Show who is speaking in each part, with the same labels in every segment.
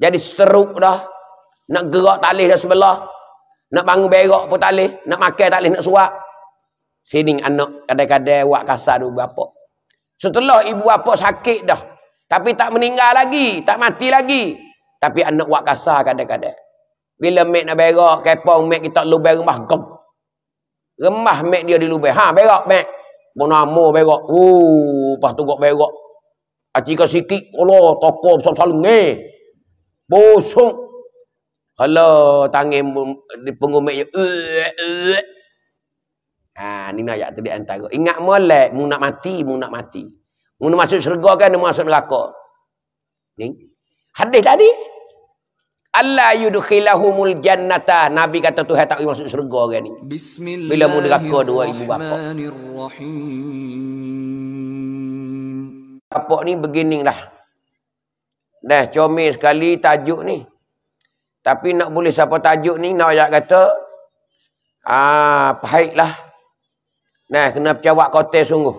Speaker 1: Jadi seteruk dah. Nak gerak talih dah sebelah. Nak bangun berak pun talih. Nak makan talih, nak suap. Sini anak kadang-kadang buat kasar dulu bapa. Setelah ibu bapa sakit dah. Tapi tak meninggal lagi. Tak mati lagi. Tapi anak buat kasar kadang-kadang. Bila mek nak berak, kepong mek kita lubai rumah. Gem. Remah mek dia di lubai. Ha, berak mek. Pun nama berak. Oh, lepas tu berak. Acik sikit. Allah, tokoh besar-besar lengih. Bosong. Kalau tangan di pengumit je. Eh, eh. Ha, ni nak ayat tadi antara. Ingat molek, mu nak mati, mu nak mati. Mu nak masuk syurga kan, mu masuk neraka. Ni. Hadis tadi. Allah yudkhilahumul jannata. Nabi kata Tuhan tak masuk syurga kan ni. Bila mu neraka dua ibu bapa. Bapak ni beginning lah. Dah comel sekali tajuk ni. Tapi nak boleh siapa tajuk ni, nak ayat kata, ah pahitlah. Nah, kena pecawak kotel sungguh.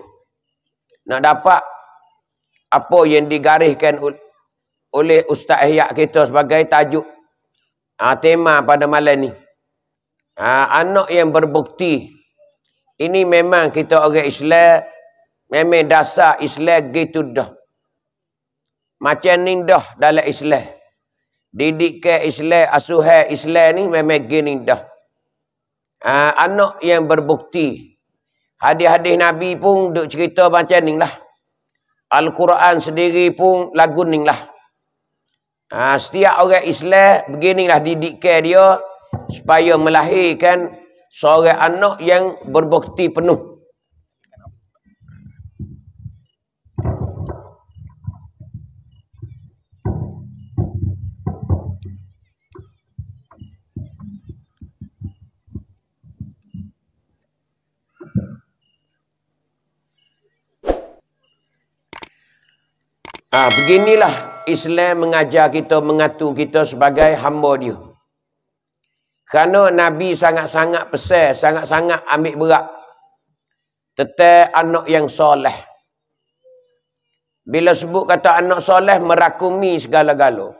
Speaker 1: Nak dapat apa yang digariskan oleh Ustaz Ahiyak kita sebagai tajuk ah, tema pada malam ni. Ah, anak yang berbukti. Ini memang kita orang Islam, memang dasar Islam gitu dah macam ni dah dalam Islam. Didikkan Islam, asuhan Islam ni memang gini dah. Uh, anak yang berbukti. Hadis-hadis Nabi pun duk cerita macam ni lah. Al-Quran sendiri pun lagu ni lah. Uh, setiap orang Islam begini beginilah didikkan dia supaya melahirkan seorang anak yang berbukti penuh. Ha, beginilah Islam mengajar kita, mengatur kita sebagai hamba dia. Kerana Nabi sangat-sangat pesan, sangat-sangat ambil berat. Tetap anak yang soleh. Bila sebut kata anak soleh, merakumi segala-gala.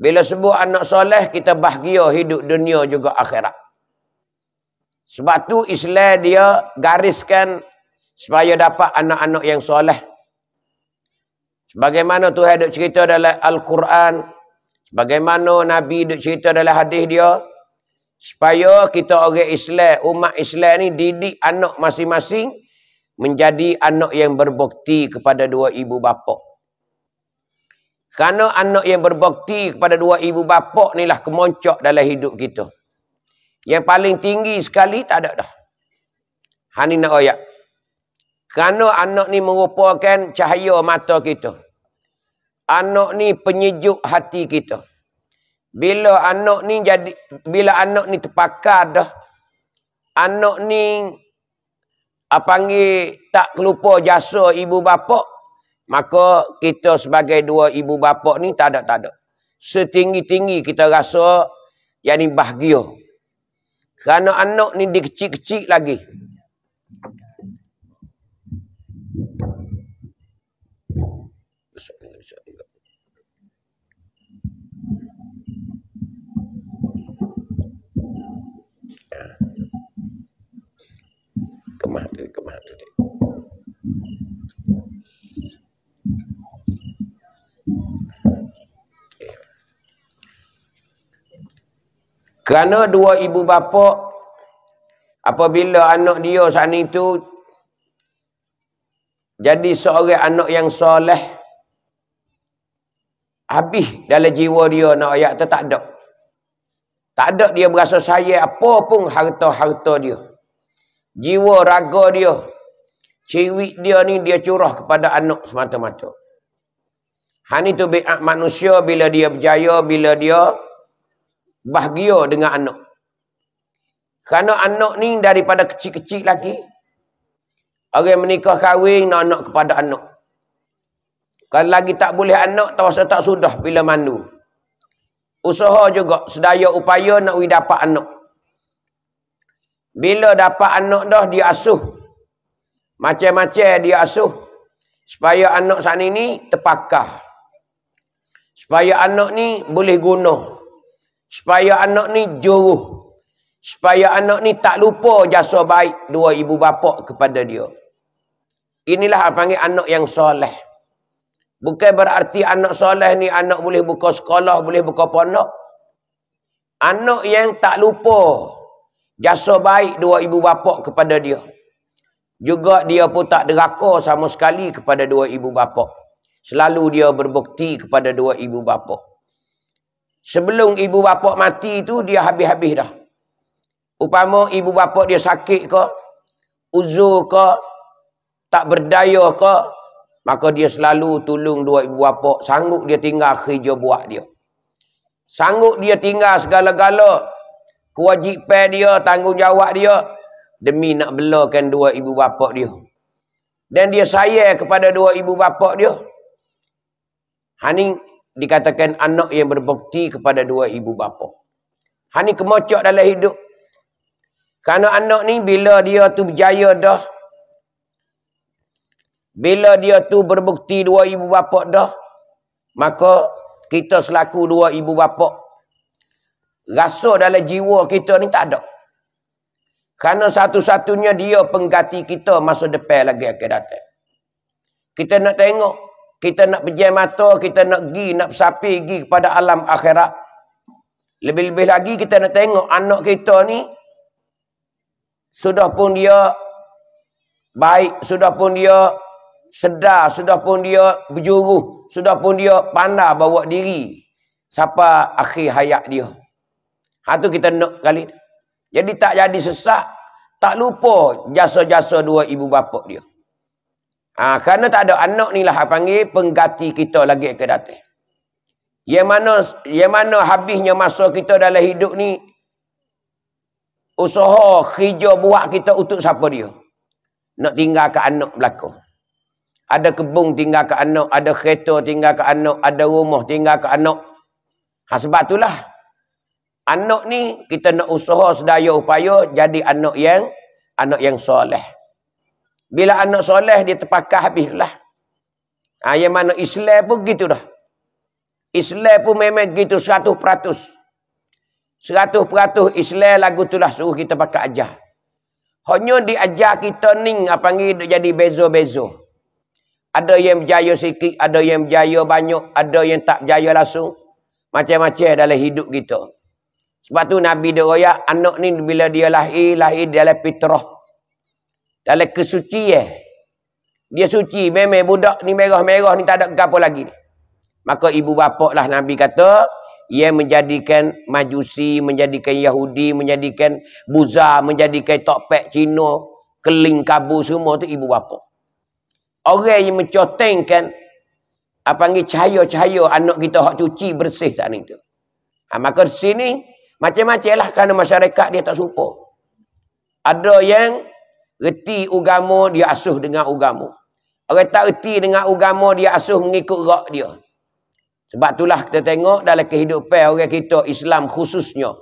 Speaker 1: Bila sebut anak soleh, kita bahagia hidup dunia juga akhirat. Sebab tu Islam dia gariskan supaya dapat anak-anak yang soleh. Sebagaimana Tuhan duk cerita dalam Al-Quran. Sebagaimana Nabi duk cerita dalam hadis dia. Supaya kita orang Islam, umat Islam ni didik anak masing-masing. Menjadi anak yang berbakti kepada dua ibu bapa. Kerana anak yang berbakti kepada dua ibu bapa ni lah kemoncok dalam hidup kita. Yang paling tinggi sekali tak ada dah. Hani nak kerana anak ni merupakan cahaya mata kita. Anak ni penyejuk hati kita. Bila anak ni jadi bila anak ni terpakar dah anak ni apa panggil tak kelupa jasa ibu bapa, maka kita sebagai dua ibu bapa ni tak ada tak ada. Setinggi-tinggi kita rasa yang ni bahagia. Kerana anak ni dikecil-kecil lagi. kemah dari kemah tadi. Kerana dua ibu bapa apabila anak dia saat itu jadi seorang anak yang soleh habis dalam jiwa dia nak ayat tu tak ada. Tak ada dia berasa saya apa pun harta-harta dia. Jiwa raga dia. Ciwik dia ni dia curah kepada anak semata-mata. Hani tu bi'at manusia bila dia berjaya, bila dia bahagia dengan anak. Kerana anak ni daripada kecil-kecil lagi. Orang menikah kahwin nak anak kepada anak. Kalau lagi tak boleh anak, terasa tak sudah bila mandu. Usaha juga, sedaya upaya nak dapat anak. Bila dapat anak dah dia asuh. Macam-macam dia asuh. Supaya anak sana ni terpakah. Supaya anak ni boleh guna. Supaya anak ni juruh. Supaya anak ni tak lupa jasa baik dua ibu bapa kepada dia. Inilah apa panggil anak yang soleh. Bukan berarti anak soleh ni anak boleh buka sekolah, boleh buka pondok. Anak yang tak lupa Jasa baik dua ibu bapa kepada dia. Juga dia pun tak deraka sama sekali kepada dua ibu bapa. Selalu dia berbukti kepada dua ibu bapa. Sebelum ibu bapa mati tu dia habis-habis dah. Upama ibu bapa dia sakit ke, uzur ke, tak berdaya ke, maka dia selalu tolong dua ibu bapa, sanggup dia tinggal kerja buat dia. Sanggup dia tinggal segala-galanya kewajipan dia, tanggungjawab dia demi nak belakan dua ibu bapa dia. Dan dia sayang kepada dua ibu bapa dia. Hani dikatakan anak yang berbakti kepada dua ibu bapa. Hani kemocok dalam hidup. Karena anak ni bila dia tu berjaya dah. Bila dia tu berbakti dua ibu bapa dah. Maka kita selaku dua ibu bapa rasa dalam jiwa kita ni tak ada. Karena satu-satunya dia pengganti kita masa depan lagi akan datang. Kita nak tengok, kita nak pejam mata, kita nak pergi, nak bersapi pergi kepada alam akhirat. Lebih-lebih lagi kita nak tengok anak kita ni, sudah pun dia baik, sudah pun dia sedar, sudah pun dia berjuruh, sudah pun dia pandai bawa diri. Siapa akhir hayat dia? Itu kita nak kali. Jadi tak jadi sesak. Tak lupa jasa-jasa dua ibu bapa dia. Ha, kerana tak ada anak ni lah ha, panggil pengganti kita lagi ke datang. Yang mana, yang mana habisnya masa kita dalam hidup ni. Usaha hijau buat kita untuk siapa dia. Nak tinggal ke anak belakang. Ada kebun tinggal ke anak. Ada kereta tinggal ke anak. Ada rumah tinggal ke anak. Ha, sebab itulah anak ni kita nak usaha sedaya upaya jadi anak yang anak yang soleh. Bila anak soleh dia terpakah habislah. ha, yang mana Islam pun gitu dah. Islam pun memang gitu peratus, 100%. peratus Islam lagu itulah suruh kita pakai ajar. Hanya diajar kita ni apa ha, ni jadi bezo-bezo. Ada yang berjaya sikit, ada yang berjaya banyak, ada yang tak berjaya langsung. Macam-macam dalam hidup kita. Gitu. Sebab tu Nabi dia royak anak ni bila dia lahir, lahir dia dalam dia Dalam kesuci eh. Dia suci. Memang budak ni merah-merah ni tak ada gapo lagi. Maka ibu bapa lah Nabi kata, ia menjadikan majusi, menjadikan Yahudi, menjadikan buza, menjadikan topek Cina, keling kabu semua tu ibu bapa. Orang yang mencotengkan apa panggil cahaya-cahaya anak kita hak cuci bersih tak ni tu. Ha, maka sini macam-macam lah kerana masyarakat dia tak suka. Ada yang reti ugamu dia asuh dengan ugamu. Orang tak reti dengan ugamu dia asuh mengikut rak dia. Sebab itulah kita tengok dalam kehidupan orang kita Islam khususnya.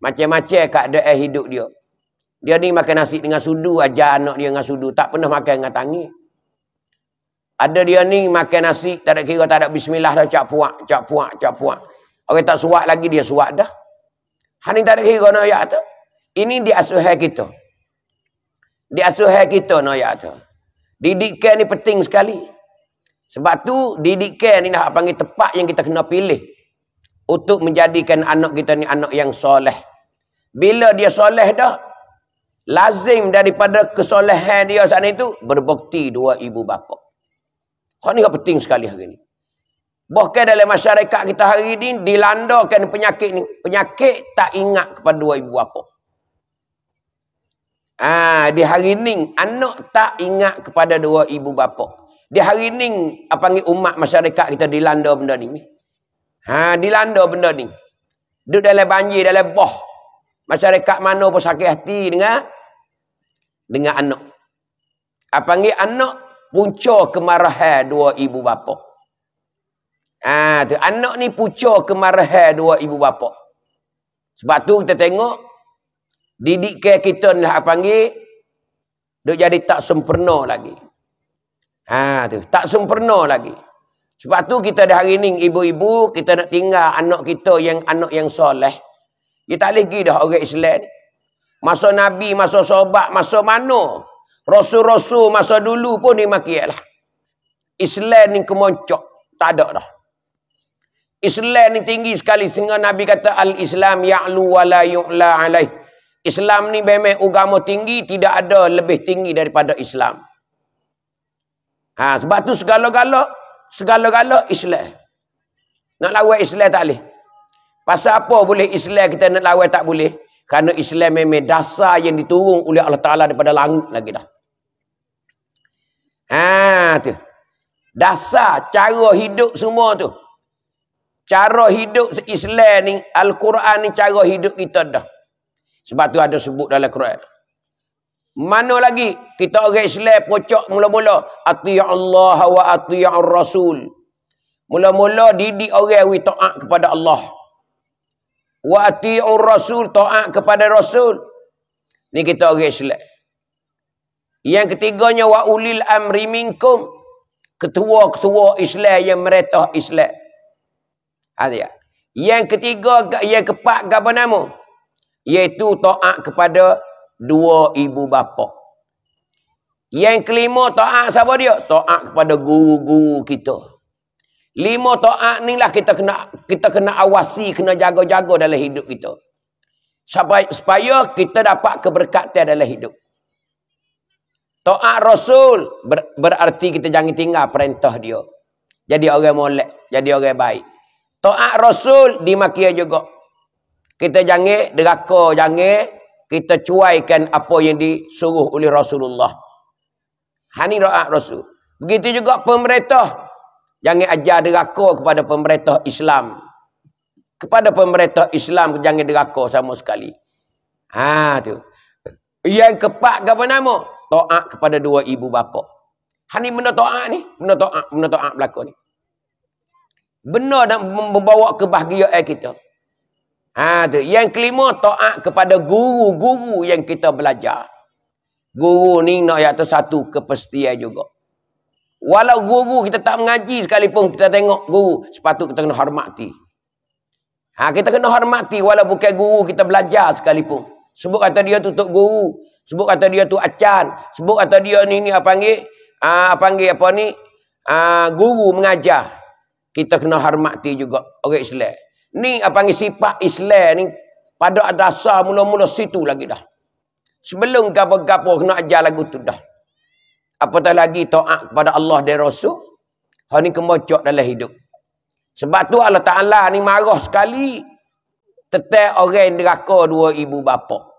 Speaker 1: Macam-macam keadaan hidup dia. Dia ni makan nasi dengan sudu, ajar anak dia dengan sudu. Tak pernah makan dengan tangi. Ada dia ni makan nasi, tak ada kira, tak ada bismillah dah, cak puak, cak puak, cak puak. Orang tak suak lagi, dia suak dah. Hani tak ada kira no ayat tu. Ini di asuhai kita. Di asuhai kita no ayat tu. Didikan ni penting sekali. Sebab tu didikkan ni nak panggil tepat yang kita kena pilih. Untuk menjadikan anak kita ni anak yang soleh. Bila dia soleh dah. Lazim daripada kesolehan dia saat itu. Berbukti dua ibu bapa. Kau ni penting sekali hari ini. Bahkan dalam masyarakat kita hari ini, dilandakan penyakit ni. Penyakit tak ingat kepada dua ibu bapa. Ha, di hari ini, anak tak ingat kepada dua ibu bapa. Di hari ini, apa panggil umat masyarakat kita dilanda benda ni. Ha, dilanda benda ni. Duduk dalam banjir, dalam boh. Masyarakat mana pun sakit hati dengan dengan anak. Apa panggil anak punca kemarahan dua ibu bapa. Ah tu anak ni pucuk kemarahan dua ibu bapa. Sebab tu kita tengok didik didikan kita ni lah panggil dok jadi tak sempurna lagi. Ha tu tak sempurna lagi. Sebab tu kita dah hari ni ibu-ibu kita nak tinggal anak kita yang anak yang soleh. Kita tak lagi dah orang Islam. Masa nabi, masa sahabat, masa mana? Rasul-rasul masa dulu pun ni makiatlah. Islam ni kemoncok, tak ada dah. Islam ni tinggi sekali sehingga Nabi kata al-Islam ya'lu wa la yu'la alaih. Islam ni memang agama tinggi, tidak ada lebih tinggi daripada Islam. Ha, sebab tu segala-gala, segala-gala Islam. Nak lawan Islam tak boleh. Pasal apa boleh Islam kita nak lawan tak boleh? Kerana Islam memang dasar yang diturun oleh Allah Ta'ala daripada langit lagi dah. Ha, tu. Dasar cara hidup semua tu. Cara hidup Islam ni, Al-Quran ni cara hidup kita dah. Sebab tu ada sebut dalam Quran. Mana lagi kita orang Islam pocok mula-mula. Atiyah Allah wa atiyah Rasul. Mula-mula didik orang kita ta'at kepada Allah. Wa atiyah Rasul ta'at kepada Rasul. Ni kita orang Islam. Yang ketiganya wa ulil amri minkum. Ketua-ketua Islam yang meretah Islam. Ada. Ah, yang ketiga, yang keempat apa nama? Iaitu to'ak kepada dua ibu bapa. Yang kelima to'ak siapa dia? To'ak kepada guru-guru kita. Lima to'ak ni lah kita kena, kita kena awasi, kena jaga-jaga dalam hidup kita. Supaya, supaya kita dapat keberkatan dalam hidup. To'ak Rasul ber, berarti kita jangan tinggal perintah dia. Jadi orang molek, jadi orang baik. Taat Rasul dimakia juga. Kita jangit, deraka jangit. Kita cuaikan apa yang disuruh oleh Rasulullah. Hani ra'at Rasul. Begitu juga pemerintah. Jangit ajar deraka kepada pemerintah Islam. Kepada pemerintah Islam jangit deraka sama sekali. Ha tu. Yang keempat apa nama? Taat kepada dua ibu bapa. Hani benda taat ni. Benda taat, benda taat berlaku ni benar nak membawa kebahagiaan kita. Ha, tu. Yang kelima, taat kepada guru-guru yang kita belajar. Guru ni nak yang satu kepestian juga. Walau guru kita tak mengaji sekalipun kita tengok guru, sepatut kita kena hormati. Ha, kita kena hormati walau bukan guru kita belajar sekalipun. Sebut kata dia tu tok guru, sebut kata dia tu acan, sebut kata dia ni ni apa panggil? Ah uh, panggil apa ni? Ah guru mengajar kita kena hormati juga orang Islam. Ni apa panggil sifat Islam ni pada ada dasar mula-mula situ lagi dah. Sebelum gapo-gapo kena ajar lagu tu dah. Apatah lagi taat kepada Allah dan Rasul. Ha ni kemocok dalam hidup. Sebab tu Allah Taala ni marah sekali tetap orang neraka dua ibu bapa.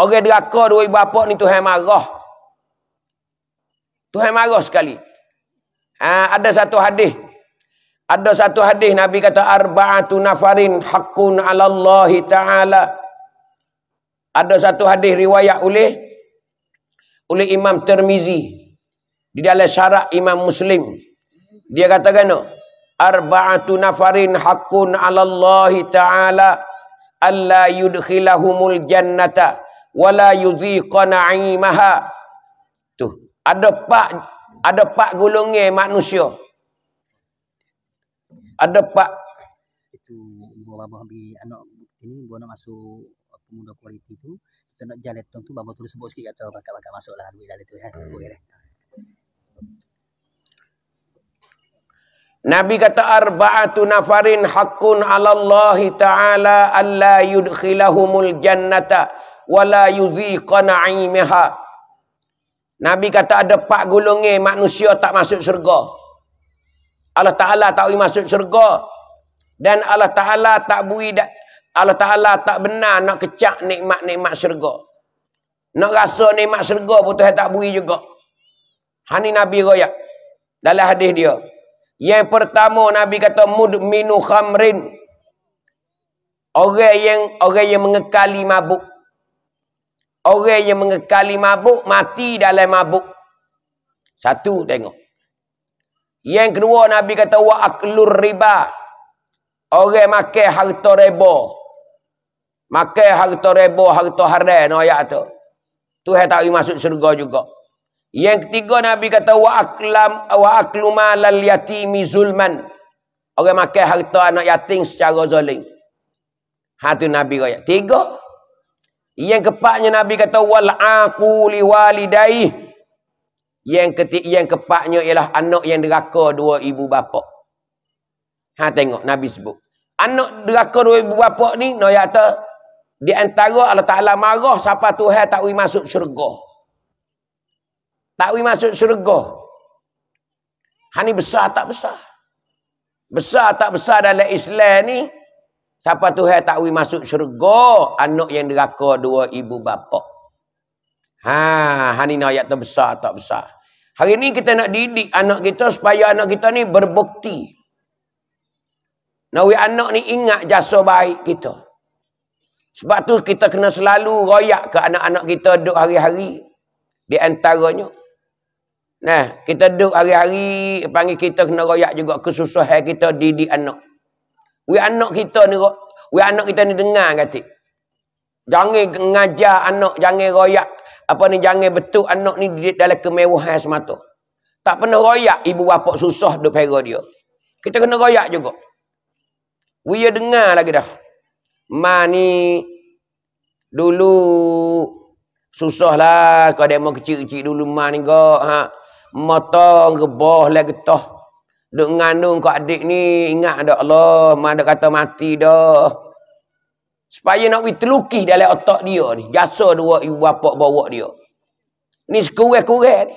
Speaker 1: Orang neraka dua ibu bapa ni Tuhan marah. Tuhan marah sekali. Ha, ada satu hadis. Ada satu hadis Nabi kata arba'atun nafarin haqqun 'ala Allah Ta'ala. Ada satu hadis riwayat oleh oleh Imam Tirmizi di dalam syarah Imam Muslim. Dia kata gano arba'atun nafarin haqqun 'ala Allah Ta'ala alla yudkhilahumul jannata wala yudhiqa na'imaha. Tu, ada empat ada Pak Gulungnya, manusia. Ada Pak itu ibu bapa ambil anak ini gua nak masuk pemuda politik tu kita nak jalan tu tu bapa tu sebut sikit kata bakal-bakal masuklah duit dalam tu eh. Boleh hmm. Nabi kata arba'atu nafarin haqqun 'ala Allah Ta'ala alla yudkhilahumul jannata wala yuziqa na'imaha. Nabi kata ada empat gulungi manusia tak masuk syurga. Allah Ta'ala tak boleh masuk syurga. Dan Allah Ta'ala tak bui da Allah Ta'ala tak benar nak kecak nikmat-nikmat syurga. Nak rasa nikmat syurga pun Tuhan tak bui juga. Hani Nabi Raya. Dalam hadis dia. Yang pertama Nabi kata mudminu khamrin. Orang yang orang yang mengekali mabuk. Orang yang mengekali mabuk, mati dalam mabuk. Satu tengok. Yang kedua Nabi kata, Wa aklur riba. Orang makan harta reba. Makan harta reba, harta haram. No, ayat tu. Tu yang tak masuk syurga juga. Yang ketiga Nabi kata, Wa aklam, wa akluma lal yatimi zulman. Orang makan harta anak yatim secara zoling. Hatu Nabi kata, tiga. Tiga. Yang kepaknya Nabi kata wal aquli walidai. Yang ketik yang kepaknya ialah anak yang deraka dua ibu bapa. Ha tengok Nabi sebut. Anak deraka dua ibu bapa ni noya kata di antara Allah Taala marah siapa Tuhan tak wui masuk syurga. Tak wui masuk syurga. Hani besar tak besar? Besar tak besar dalam Islam ni Siapa Tuhan tahu masuk syurga anak yang deraka dua ibu bapa. Ha, hari ini ayat terbesar tak besar. Hari ini kita nak didik anak kita supaya anak kita ni berbukti. Nawi anak ni ingat jasa baik kita. Sebab tu kita kena selalu royak ke anak-anak kita duduk hari-hari. Di antaranya. Nah, kita duduk hari-hari panggil kita kena royak juga kesusahan kita didik -anak. We anak kita ni We anak kita ni dengar kata Jangan ngajar anak Jangan royak Apa ni Jangan betul anak ni Dalam kemewahan semata Tak pernah royak Ibu bapa susah Duk pera dia Kita kena royak juga We ya dengar lagi dah Ma ni Dulu Susah lah Kau demo kecil-kecil dulu Ma ni kak ha. Mata Rebah lah getah Duk mengandung kau adik ni, ingat dah Allah, mana kata mati dah. Supaya nak terlukis dalam otak dia ni. Jasa dua ibu bapa bawa dia. Ni sekurang-kurang ni.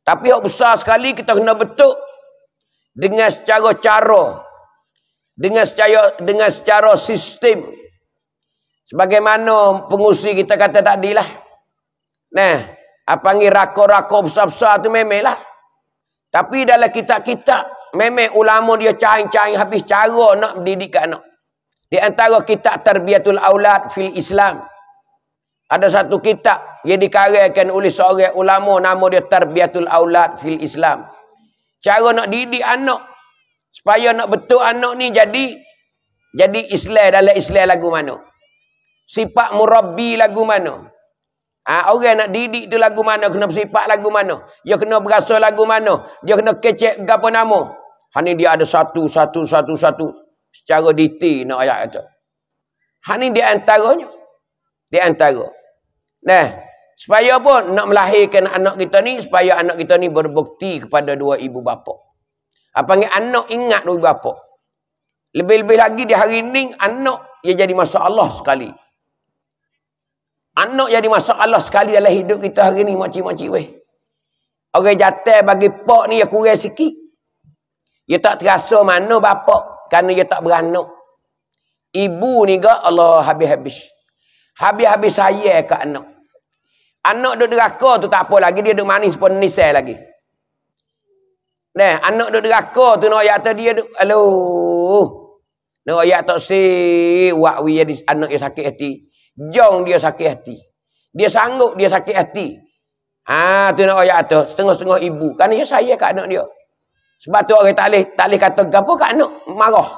Speaker 1: Tapi yang besar sekali kita kena betul. Dengan secara cara. Dengan secara, dengan secara sistem. Sebagaimana pengusir kita kata tadi lah. Nah, apa panggil rakor-rakor besar-besar tu memang lah. Tapi dalam kitab-kitab, memang ulama dia cahing-cahing habis cara nak mendidik anak. Di antara kitab Tarbiyatul Aulad fil Islam. Ada satu kitab yang dikarenakan oleh seorang ulama nama dia Tarbiyatul Aulad fil Islam. Cara nak didik anak supaya nak betul anak ni jadi jadi Islam dalam Islam lagu mana? Sifat murabbi lagu mana? Ha, orang nak didik tu lagu mana, kena bersifat lagu mana. Dia kena berasa lagu mana. Dia kena kecek ke apa nama. Ha, ni dia ada satu, satu, satu, satu. Secara detail nak ayat itu. Ha, ni dia antaranya. Dia antara. Nah, supaya pun Nak melahirkan anak kita ni, supaya anak kita ni berbukti kepada dua ibu bapa. Ha, panggil anak ingat dua ibu bapa. Lebih-lebih lagi di hari ini, anak dia jadi masalah sekali. Anak jadi masalah sekali dalam hidup kita hari ni makcik-makcik weh. Orang jatah bagi pak ni ya kurang sikit. ya tak terasa mana bapak kerana ya tak beranak. Ibu ni ke Allah habis-habis. Habis-habis saya ke anak. Anak duduk deraka tu tak apa lagi. Dia duduk manis pun nisai lagi. Nah, anak duduk deraka tu nak ayat tu dia duduk. Aloh. Nak ayat tak si. Wakwi jadi anak yang sakit hati. Jong dia sakit hati. Dia sanggup dia sakit hati. Haa, tu nak ayat atas. Setengah-setengah ibu. kan dia ya saya kat anak dia. Sebab tu orang tak boleh, tak boleh kata apa kat anak. Marah.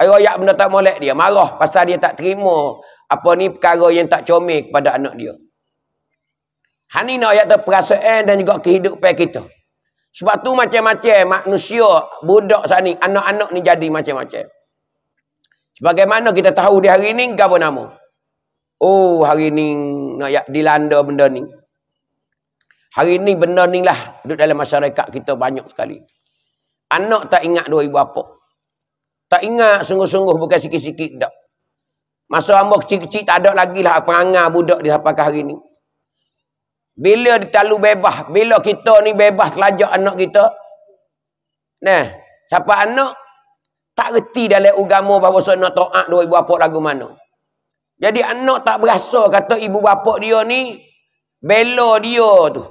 Speaker 1: Ayat benda tak molek dia. Marah pasal dia tak terima. Apa ni perkara yang tak comel kepada anak dia. Hani nak ayat tu perasaan dan juga kehidupan kita. Sebab tu macam-macam manusia, budak saat ni, anak-anak ni jadi macam-macam. Sebagaimana kita tahu di hari ni, apa nama? Oh hari ni nak ya- dilanda benda ni. Hari ni benda ni lah duduk dalam masyarakat kita banyak sekali. Anak tak ingat dua ibu apa. Tak ingat sungguh-sungguh bukan sikit-sikit tak. Masa hamba kecil-kecil tak ada lagi lah perangai budak di sampai hari ni. Bila ditalu bebas, bila kita ni bebas kelajak anak kita. Nah, siapa anak tak reti dalam agama bahawa nak taat dua ibu apa lagu mana. Jadi anak tak berasa kata ibu bapa dia ni bela dia tu.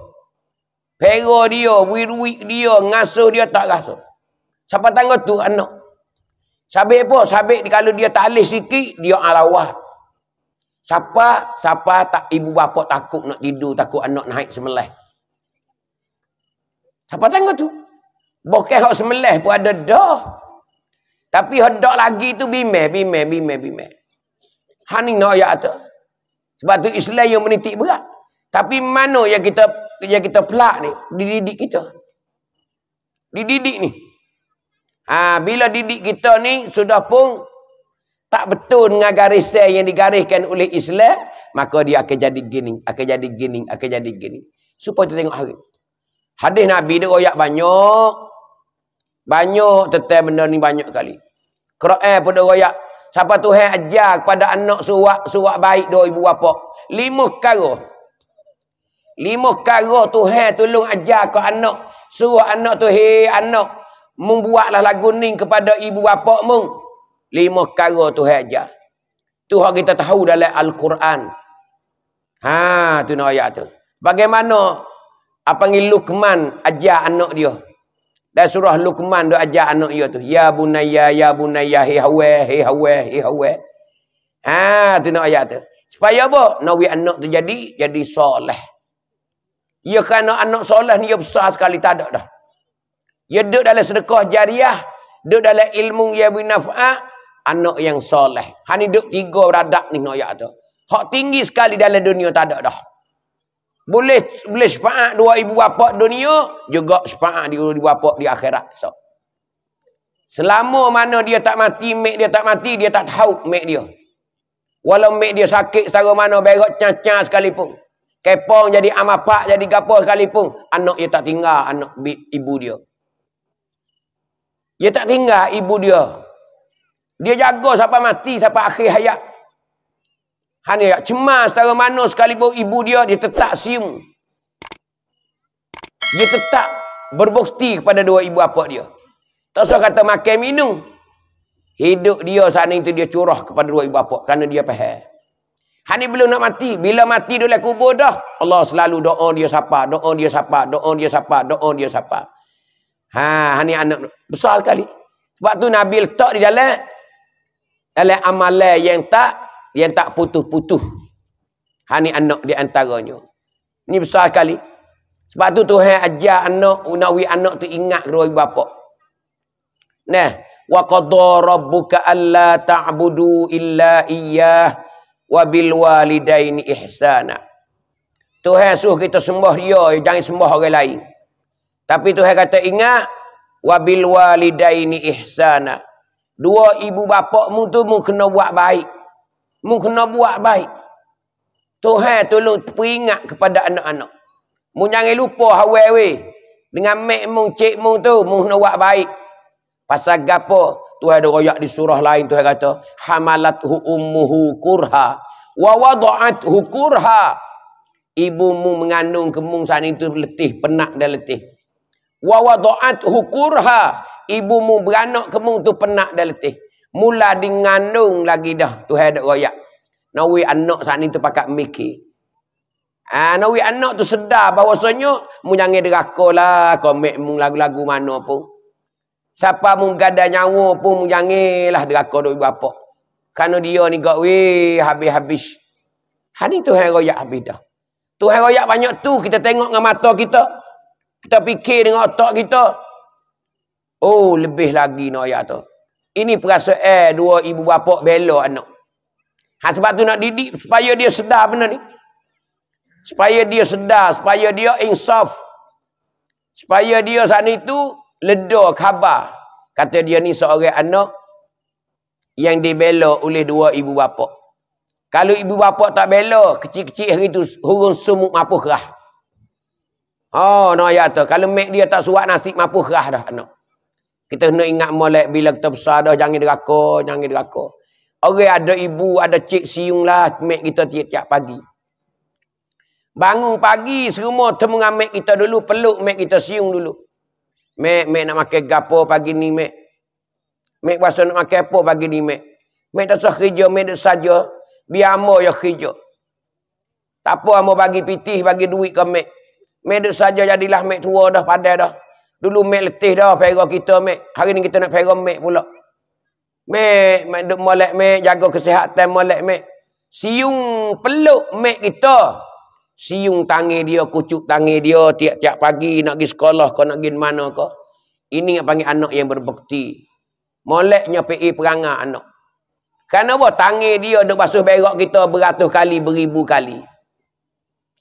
Speaker 1: Pera dia, wiruik dia, ngasuh dia tak rasa. Siapa tangga tu anak? Sabik apa? Sabik kalau dia tak alih sikit, dia alawah. Siapa? Siapa tak ibu bapa takut nak tidur, takut anak naik semelih. Siapa tangga tu? Bukan hak semelih pun ada dah. Tapi hak lagi tu bimeh, bimeh, bimeh, bimeh. Haning nak ayat tu. Sebab tu Islam yang menitik berat. Tapi mana yang kita yang kita pelak ni? Dididik kita. Dididik ni. Ha, bila didik kita ni sudah pun tak betul dengan garisan yang digariskan oleh Islam, maka dia akan jadi gini, akan jadi gini, akan jadi gini. Supaya kita tengok hari. Hadis Nabi dia royak banyak. Banyak tetap benda ni banyak kali. Quran pun dia royak Siapa Tuhan ajar kepada anak suak-suak baik dua ibu bapa? Lima perkara. Lima perkara Tuhan tolong ajar ke anak. suak anak tu, hei anak. Membuatlah lagu ni kepada ibu bapa mu. Lima perkara Tuhan ajar. Tu hak kita tahu dalam Al-Quran. Ha, tu nak ayat tu. Bagaimana apa ngilukman Luqman ajar anak dia? Dan surah Luqman dia ajar anak dia tu. Ya bunaya, ya bunaya, hi hawa, hi hawa, hi hawa. Ha, tu nak ayat tu. Supaya apa? Nawi anak tu jadi, jadi soleh. Ya kan anak soleh ni, ya besar sekali, tak ada dah. Ya duduk dalam sedekah jariah, duduk dalam ilmu ya binafa' anak yang soleh. Ha ni duduk tiga beradab ni nak ayat tu. Hak tinggi sekali dalam dunia, tak ada dah. Boleh boleh syafaat dua ibu bapa dunia, juga syafaat di dua ibu bapa di akhirat. So. Selama mana dia tak mati, mak dia tak mati, dia tak tahu mak dia. Walau mak dia sakit secara mana, berat cacat sekalipun. Kepong jadi amapak, jadi gapa sekalipun. Anak dia tak tinggal anak ibu dia. Dia tak tinggal ibu dia. Dia jaga sampai mati, sampai akhir hayat. Han ayat cemas tara mana sekali sekalipun ibu dia dia tetap sium. Dia tetap berbukti kepada dua ibu apa dia. Tak usah kata makan minum. Hidup dia sana itu dia curah kepada dua ibu apa kerana dia faham. Hani belum nak mati, bila mati dia lah kubur dah. Allah selalu doa dia siapa, doa dia siapa, doa dia siapa, doa dia siapa. Ha, Hani anak besar sekali. Sebab tu Nabi letak di dalam dalam amalan yang tak yang tak putuh-putuh, Hani anak di antaranya. Ini besar kali. Sebab tu Tuhan ajar anak, unawi anak tu ingat kedua ibu bapa. Nah, wa qadda rabbuka alla ta'budu illa iyyah wa bil walidaini ihsana. Tuhan suruh kita sembah dia, jangan sembah orang lain. Tapi Tuhan kata ingat wa bil walidaini ihsana. Dua ibu bapakmu tu mu kena buat baik. Mu kena buat baik. Tuhan tolong peringat kepada anak-anak. Mu jangan lupa hawai-hawai. Dengan mak mu, cik mu tu, mu kena buat baik. Pasal gapo? Tuhan ada royak di surah lain Tuhan kata hamalat hu ummuhu kurha wa wada'at hu kurha ibumu mengandung kemung saat itu letih penak dan letih wa wada'at hu kurha ibumu beranak kemung tu penak dan letih Mula di ngandung lagi dah tu dak royak. Nawi anak saat ni tu pakat mikir. Ah ha, nawi anak tu sedar bahwasanya munyangi derakalah komik mung lagu-lagu mana pun. Siapa mung gada nyawa pun munyangilah deraka duk bapa. Karena dia ni gak we habis-habis. Ha, tu Tuhan royak habis dah. Tu Tuhan royak banyak tu kita tengok dengan mata kita. Kita fikir dengan otak kita. Oh, lebih lagi noya tu. Ini perasa eh dua ibu bapa bela anak. Ha, sebab tu nak didik supaya dia sedar benda ni. Supaya dia sedar, supaya dia insaf. Supaya dia saat ni tu ledo khabar. Kata dia ni seorang anak yang dibela oleh dua ibu bapa. Kalau ibu bapa tak bela, kecil-kecil hari tu hurung sumuk mapuh kerah. Oh, ha, no ya tu. Kalau mak dia tak suap nasi mapuh kerah dah anak. Kita kena ingat molek bila kita besar dah jangan deraka, jangan deraka. Orang ada ibu, ada cik siung lah mek kita tiap-tiap pagi. Bangun pagi serumo temung mek kita dulu peluk mek kita siung dulu. Mek mek nak makan gapo pagi ni mek. Mek rasa nak makan apa pagi ni mek. Mek tak usah kerja, mek tak saja. Biar amo yo kerja. Tak apa amo bagi pitih, bagi duit ke mek. Mek tak saja jadilah mek tua dah padah dah. Dulu mek letih dah pera kita mek. Hari ni kita nak pera mek pula. Mek, mek duk molek mek. Jaga kesihatan molek mek. Siung peluk mek kita. Siung tangi dia, kucuk tangi dia. Tiap-tiap pagi nak pergi sekolah kau, nak pergi mana kau. Ini yang panggil anak yang berbakti. Moleknya PA perangah anak. Kenapa tangi dia duk basuh berak kita beratus kali, beribu kali.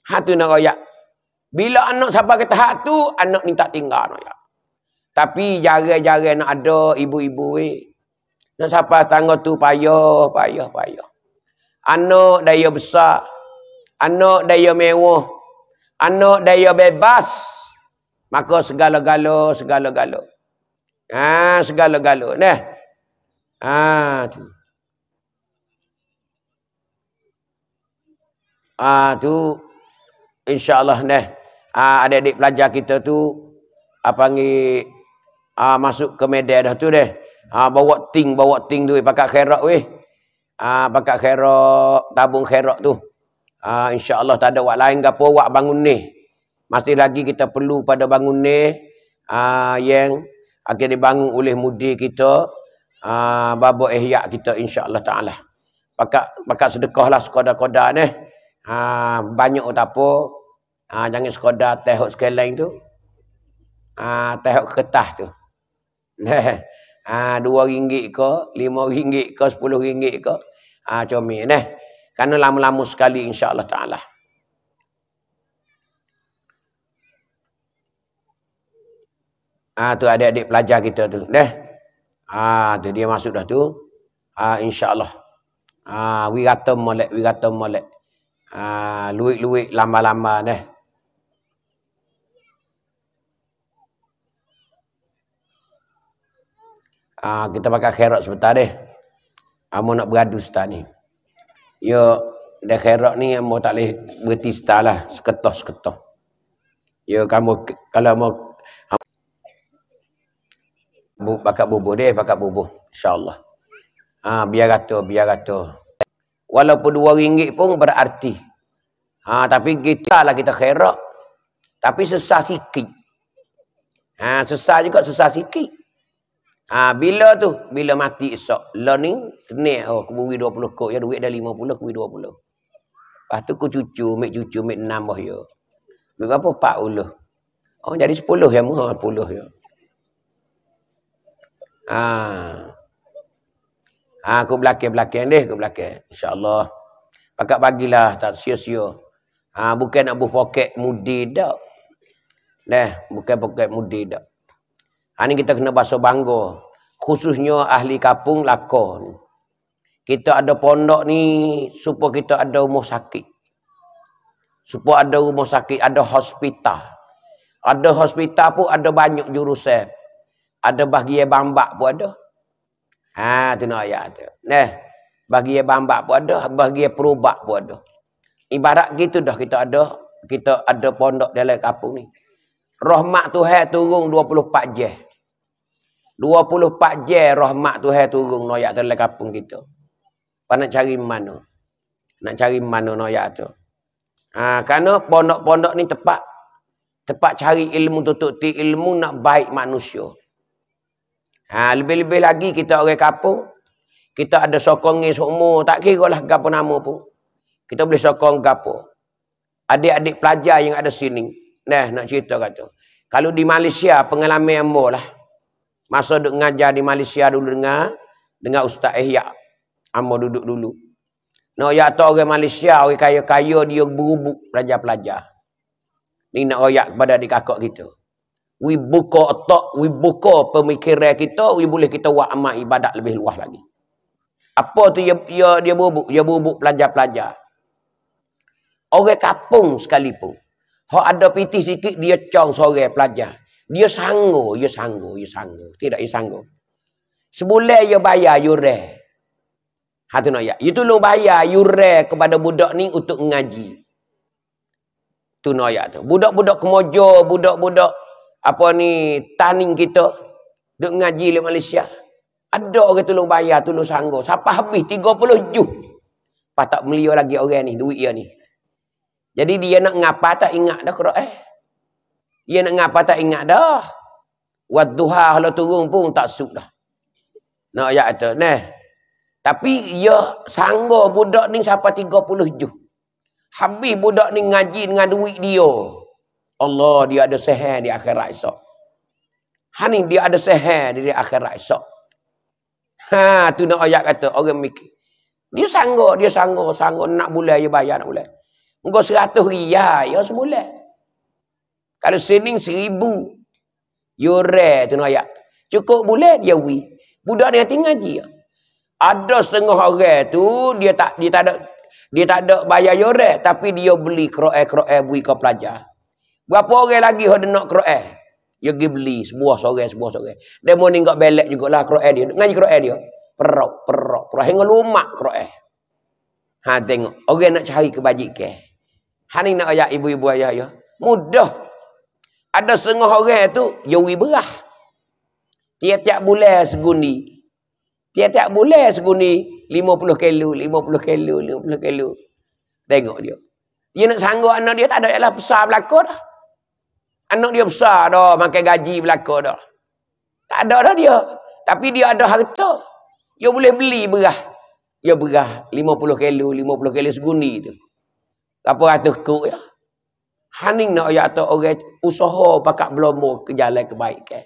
Speaker 1: Hatu nak rakyat. Bila anak sampai ke tahap tu, anak ni tak tinggal anak ya. Tapi jarang-jarang nak ada ibu-ibu eh. Nak sampai tangga tu payah, payah, payah. Anak daya besar. Anak daya mewah. Anak daya bebas. Maka segala-gala, segala-gala. Ha, segala-gala. Nah. Ha, tu. Ah ha, tu. InsyaAllah, nah. Ne. Ah, adik-adik pelajar kita tu apa ni uh, masuk ke medan dah tu deh. Ah bawa ting bawa ting tu pakak khairat weh. Ah uh, pakak khairat tabung khairat tu. Ah insya-Allah tak ada wak lain gapo wak bangun ni. Masih lagi kita perlu pada bangun ni uh, yang akan dibangun oleh mudi kita ah uh, babo ihya kita insya-Allah taala. Pakak pakak sedekahlah sekoda-koda ni. Ah banyak utapo Ah ha, jangan sekadar tehok sekeleng tu. ha, tehok ketah tu. Ah ha, 2 ringgit ke, 5 ringgit ke, 10 ringgit ke. ha, comel neh. Karena lama-lama sekali insya-Allah taala. Ah ha, tu adik-adik pelajar kita tu, neh. ha, tu dia masuk dah tu. Ah ha, insya-Allah. Ah ha, wirata molek, wirata molek. Ah ha, luik-luik lama-lama neh. -lama, Ah, kita pakai kerok sebentar deh. Amo ah, nak beradu ustaz ni. Yo, dah kerok ni amo tak leh berhenti ustaz lah, seketoh-seketoh. Yo, kamu kalau amo bu, pakai bubuh deh, pakai bubuh. InsyaAllah. Ah, biar kata, biar kata. Walaupun dua ringgit pun berarti. Ha, tapi kita lah kita kerok. Tapi sesah sikit. Ha, ah, sesah juga sesah sikit. Ah ha, bila tu? Bila mati esok. Learning senek oh kubui 20 kok ya duit dah 50 kubui 20. Lepas tu ku cucu, mik cucu mik nambah ya. Mik apa 40. Oh jadi 10 ya muha 10 ya. Ah. Ha. Ha, aku belakang-belakang deh, aku belakang. Insya-Allah. Pakak bagilah tak sia-sia. Ha, bukan nak buh poket mudi dak. Dah, bukan poket mudi dak. Ini ha, kita kena bahasa bangga. Khususnya ahli kapung lakon. Kita ada pondok ni supaya kita ada rumah sakit. Supaya ada rumah sakit, ada hospital. Ada hospital pun ada banyak jurusan. Ada bahagia bambak pun ada. Ha, tu nak ayat tu. Nah, bahagia bambak pun ada, bahagia perubak pun ada. Ibarat gitu dah kita ada, kita ada pondok dalam kapung ni. Rahmat Tuhan turun 24 jam. Dua puluh 24 je rahmat Tuhan turun noyak dalam kampung kita. Apa nak cari mana? Nak cari mana noyak tu? Ha, kerana pondok-pondok ni tepat. Tepat cari ilmu tutup ti ilmu nak baik manusia. Ha, lebih-lebih lagi kita orang kapung, Kita ada sokong ni semua. Tak kira lah apa nama pun. Kita boleh sokong gapo. Adik-adik pelajar yang ada sini. Nah, nak cerita kata. Kalau di Malaysia, pengalaman yang boleh. lah. Masa duduk ngajar di Malaysia dulu dengar. Dengar Ustaz Ihya. Amba duduk dulu. Nak ayak tu orang Malaysia, orang kaya-kaya dia berubuk pelajar-pelajar. Ni nak ayak kepada adik kakak kita. We buka otak, we buka pemikiran kita, we boleh kita buat amat ibadat lebih luas lagi. Apa tu dia, dia, dia berubuk? Dia berubuk pelajar-pelajar. Orang kapung sekalipun. Kalau ada piti sikit, dia cong sore pelajar. Dia sanggup, dia sanggup, dia sanggup. Tidak, dia sanggup. Sebulan dia bayar, dia reh. Hati nak ya. Dia tolong bayar, dia kepada budak ni untuk mengaji. Tu nak ya tu. Budak-budak kemojo, budak-budak apa ni, taning kita. Duk ngaji di Malaysia. Ada orang tolong bayar, tolong sanggup. Sampai habis 30 juh. Lepas tak melihat lagi orang ni, duit dia ni. Jadi dia nak ngapa tak ingat dah kerana eh. Ia nak ngapa tak ingat dah. Wad duha kalau turun pun tak suk dah. Nak ayat tu. Nah. Tapi ia sangga budak ni sampai puluh juh. Habis budak ni ngaji dengan duit dia. Allah dia ada seher di akhirat esok. Hani dia ada seher di akhirat esok. Ha tu nak ayat kata orang mikir. Dia sanggup, dia sanggup, sanggup nak boleh dia bayar nak boleh. Engkau 100 riyal ya sebulan. Kalau sening seribu. Yore tu nak ayat. Cukup boleh dia wi. Budak dia tinggal dia. Ada setengah orang tu dia tak dia tak ada dia tak ada bayar yore tapi dia beli kroe-kroe bui ke pelajar. Berapa orang lagi hod nak kroe? Dia pergi beli sebuah seorang sebuah seorang. Dia mau ninggak belek jugalah kroe dia. Ngaji kroe dia. Perok perok perok hingga lumak kroe. Ha tengok orang nak cari kebajikan. Hani nak ayak ibu-ibu ayah ya. Mudah. Ada setengah orang tu jauhi berah. Tiap-tiap bulan segundi. Tiap-tiap bulan segundi 50 kilo, 50 kilo, 50 kilo. Tengok dia. Dia nak sanggup anak dia tak ada ialah besar belaka dah. Anak dia besar dah, makan gaji belaka dah. Tak ada dah dia. Tapi dia ada harta. Dia boleh beli berah. Dia berah 50 kilo, 50 kilo segundi tu. Apa ratus kuk ya. Haning nak ayat tu orang usaha pakak belomo ke jalan kebaikan.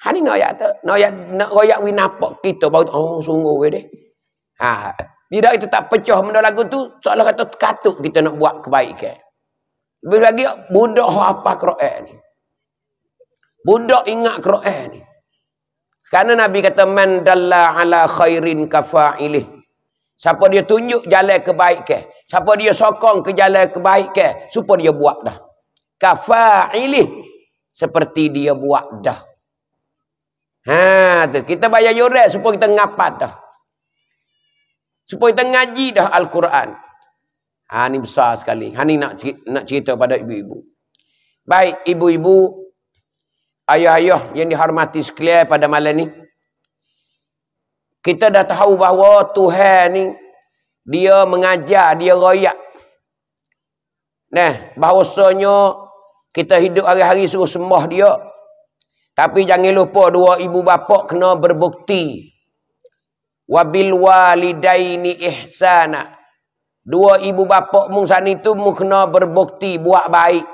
Speaker 1: Haning nak ayat tu. Nak ayat nak royak wi nampak kita baru oh sungguh ke deh. Ha. Tidak kita tak pecah benda lagu tu seolah kata terkatuk kita nak buat kebaikan. Lebih lagi budak apa Quran ni. Budak ingat Quran ni. Karena Nabi kata man dalla ala khairin kafa'ilih. Siapa dia tunjuk jalan kebaikan. Siapa dia sokong ke jalan kebaikan. Supaya dia buat dah. Kafa'ilih. Seperti dia buat dah. Ha, tu. Kita bayar yurah supaya kita ngapat dah. Supaya kita ngaji dah Al-Quran. Ha, ini besar sekali. Ha, ini nak, nak cerita pada ibu-ibu. Baik, ibu-ibu. Ayah-ayah yang dihormati sekalian pada malam ini. Kita dah tahu bahawa Tuhan ni dia mengajar, dia royak. Nah, bahawasanya kita hidup hari-hari suruh sembah dia. Tapi jangan lupa dua ibu bapa kena berbukti. Wabil walidaini ihsana. Dua ibu bapa mung sana itu mung kena berbukti buat baik.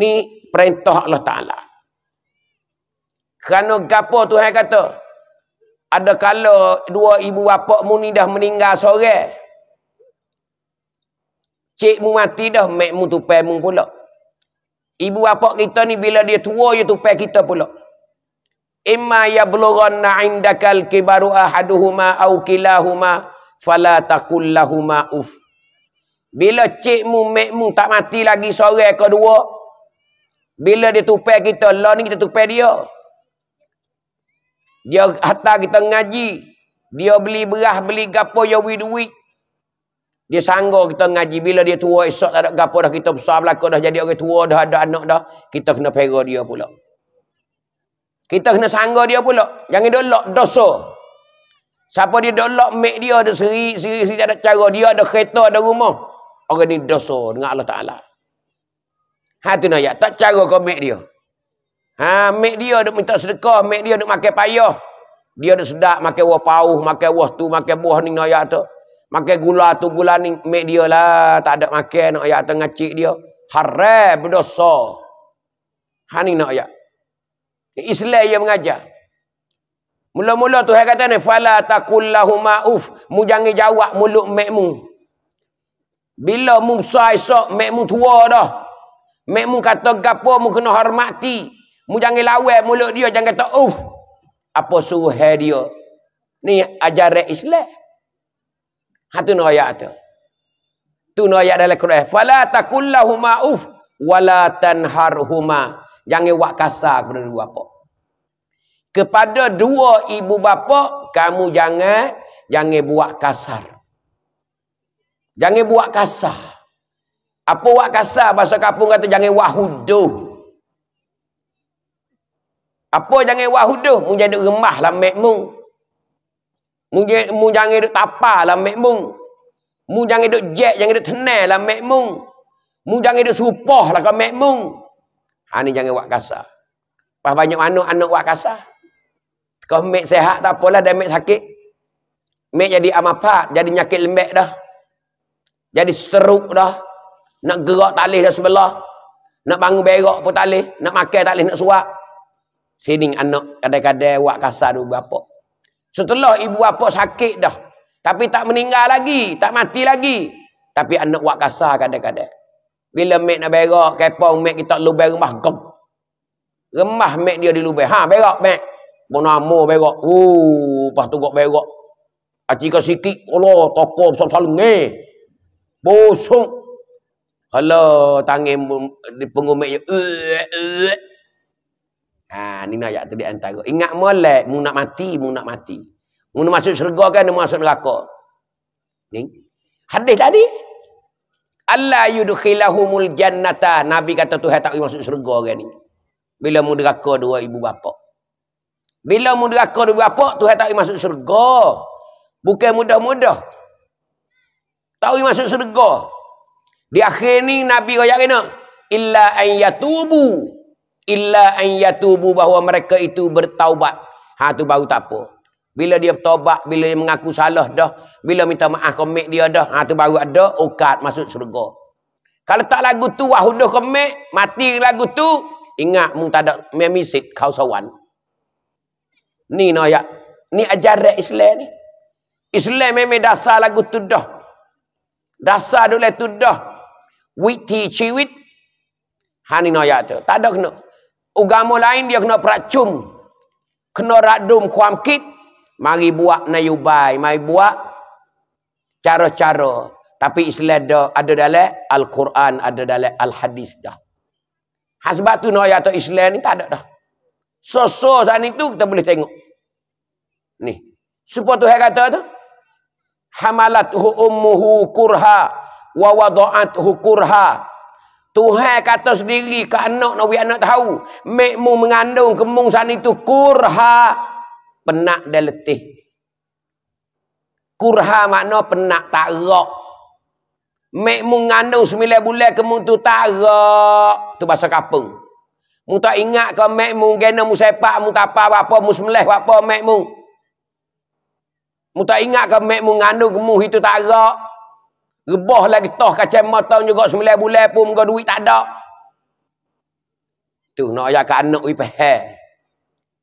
Speaker 1: Ni perintah Allah Ta'ala. Kerana gapo Tuhan kata? ada kala dua ibu bapa mu ni dah meninggal sore. Cik mu mati dah, mak mu tupai mu pula. Ibu bapa kita ni bila dia tua dia tupai kita pula. Imma yablughanna indakal kibaru ahaduhuma aw kilahuma fala taqul lahumā uff. Bila cik mu mak mu tak mati lagi sore kedua. Bila dia tupai kita, lah ni kita tupai dia. Dia hantar kita ngaji. Dia beli beras, beli gapo yang duit-duit. Dia sanggup kita ngaji. Bila dia tua esok tak ada gapo dah kita besar belakang dah jadi orang tua dah ada anak dah. Kita kena pera dia pula. Kita kena sanggup dia pula. Jangan dolok dosa. Siapa dia dolok mek dia ada seri, seri, seri tak ada cara. Dia ada kereta, ada rumah. Orang ni dosa dengan Allah Ta'ala. Hati nak ayat. Tak cara kau mek dia. Ha, mak dia duk minta sedekah, mak dia duk makan payah. Dia duk sedak makan buah pauh, makan buah tu, makan buah ni nak tu. Makan gula tu, gula ni mak dia lah tak ada makan nak ayat tengah cik dia. Haram berdosa. Ha ni nak ayat. Islam dia mengajar. Mula-mula tu kata ni fala takul lahum ma'uf, mu jangan jawab mulut mak mu. Bila mu besar sok mak mu tua dah. Mak mu kata gapo mu kena hormati. Mu jangan lawan mulut dia jangan kata uf. Apa suruh dia? Ni ajaran Islam. Ha tu ayat tu. Tu ayat dalam Quran. Fala taqullahuma uf wala tanharhuma. Jangan buat kasar kepada dua apa. Kepada dua ibu bapa kamu jangan jangan buat kasar. Jangan buat kasar. Apa buat kasar bahasa kapung kata jangan buat hudud. Apa jangan buat huduh. Mu jadi remah lah mekmung. Mu, mu jangan duduk tapar dalam mekmung. Mu jangan duduk jet, jangan duduk tenel lah mekmung. Mu jangan duduk supah dalam mekmung. Ha ni jangan buat kasar. Pas banyak anak, anak buat kasar. Kau mek sehat tak apalah, dan mek sakit. Mek jadi amapat, jadi nyakit lembek dah. Jadi seteruk dah. Nak gerak tak dah sebelah. Nak bangun berak pun tak Nak makan tak nak suap. Sining anak kadang-kadang wak kasar ibu bapa. Setelah ibu bapa sakit dah. Tapi tak meninggal lagi, tak mati lagi. Tapi anak wak kasar kadang-kadang. Bila mak nak berak, kepong mak kita lubai rumah gem. Rumah mak dia di lubai. Ha berak mek. mo berak. Uh, pas tu gok berak. Acika sikit, Allah toko besar salung eh. Bosong. Halo, tangan di punggung mek. Uh, uh, Ha, ni nak ayat tadi antara. Ingat molek, mu nak mati, mu nak mati. Mu nak masuk syurga kan, mu masuk neraka. Ni. Hadis tadi. Allah yudkhilahumul jannata. Nabi kata Tuhan tak boleh masuk syurga kan ni. Bila mu neraka dua ibu bapa. Bila mu neraka dua ibu bapa, Tuhan tak boleh masuk syurga. Bukan mudah-mudah. Tak boleh masuk syurga. Di akhir ni Nabi kata kena. Illa an yatubu illa an yatubu bahawa mereka itu bertaubat. Ha tu baru tak apa. Bila dia bertaubat, bila dia mengaku salah dah, bila minta maaf komik dia dah, ha tu baru ada Okat masuk syurga. Kalau tak lagu tu wahuduh komik, mati lagu tu, ingat mung tak ada memisit kau sawan. Ni no ya. Ni ajaran Islam ni. Islam memang dasar lagu tu dah. Dasar dulu tu dah. Witi ciwit. Hani noya tu. Tak ada kena. No agama lain dia kena peracun kena radum kuamkit mari buat nayubai mari buat cara-cara tapi Islam ada ada dalam al-Quran ada dalam al-hadis dah hasbah tu noya atau Islam ni tak ada dah so-so saat itu kita boleh tengok ni supaya tu saya kata tu hamalat hu ummuhu kurha wa wada'at hu Tuhan kata sendiri ke anak nak biar anak tahu. Mekmu mengandung kemung sana itu kurha penak dan letih. Kurha makna penak tak rok. Mekmu mengandung sembilan bulan kemung tu tak rok. Itu bahasa kapung. Mu tak ingat ke mekmu gena mu sepak, mu tak apa-apa, mu semelih apa-apa mekmu. Mu tak ingat ke mekmu mengandung kemung itu tak rok. Rebah lah getah kacau matang juga sembilan bulan pun muka duit tak ada. Tu nak ayah ke anak ui pehel.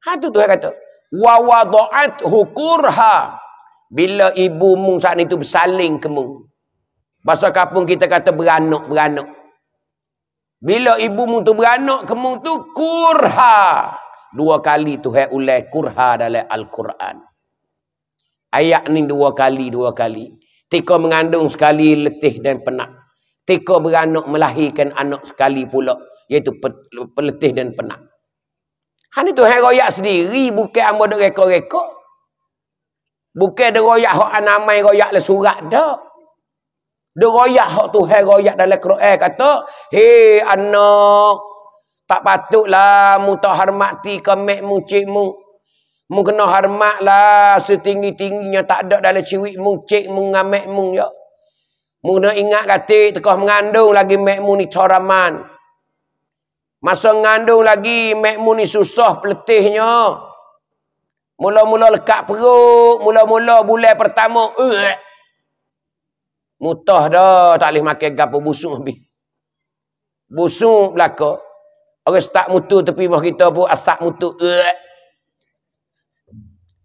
Speaker 1: Ha tu tu yang kata. Wa wadu'at hukurha. Bila ibu mung saat itu bersaling ke mung. Bahasa kapung kita kata beranak, beranak. Bila ibu mung tu beranak ke mung tu kurha. Dua kali tu hai ulai kurha dalam Al-Quran. Ayat ni dua kali, dua kali. Tika mengandung sekali letih dan penat. Tika beranak melahirkan anak sekali pula. Iaitu peletih dan penat. Hanya tu yang royak sendiri. Bukan ambo dia reka-reka. Bukan dia royak hak anamai royak le lah surat dah. Dia royak hak tu yang royak dalam Quran kata. Hei anak. Tak patutlah mu tak hormati kemek mu cik Mu kena hormatlah setinggi-tingginya tak ada dalam ciwik mu cik mu ngamek mu ya. Mu kena ingat kata tekah mengandung lagi mek mu ni toraman. Masa mengandung lagi mek mu ni susah peletihnya. Mula-mula lekat perut, mula-mula bulan pertama uh, mutah dah tak boleh makan gapo busuk habis. Busuk belaka. Orang start mutu tepi mah kita pun asap mutu. Uh,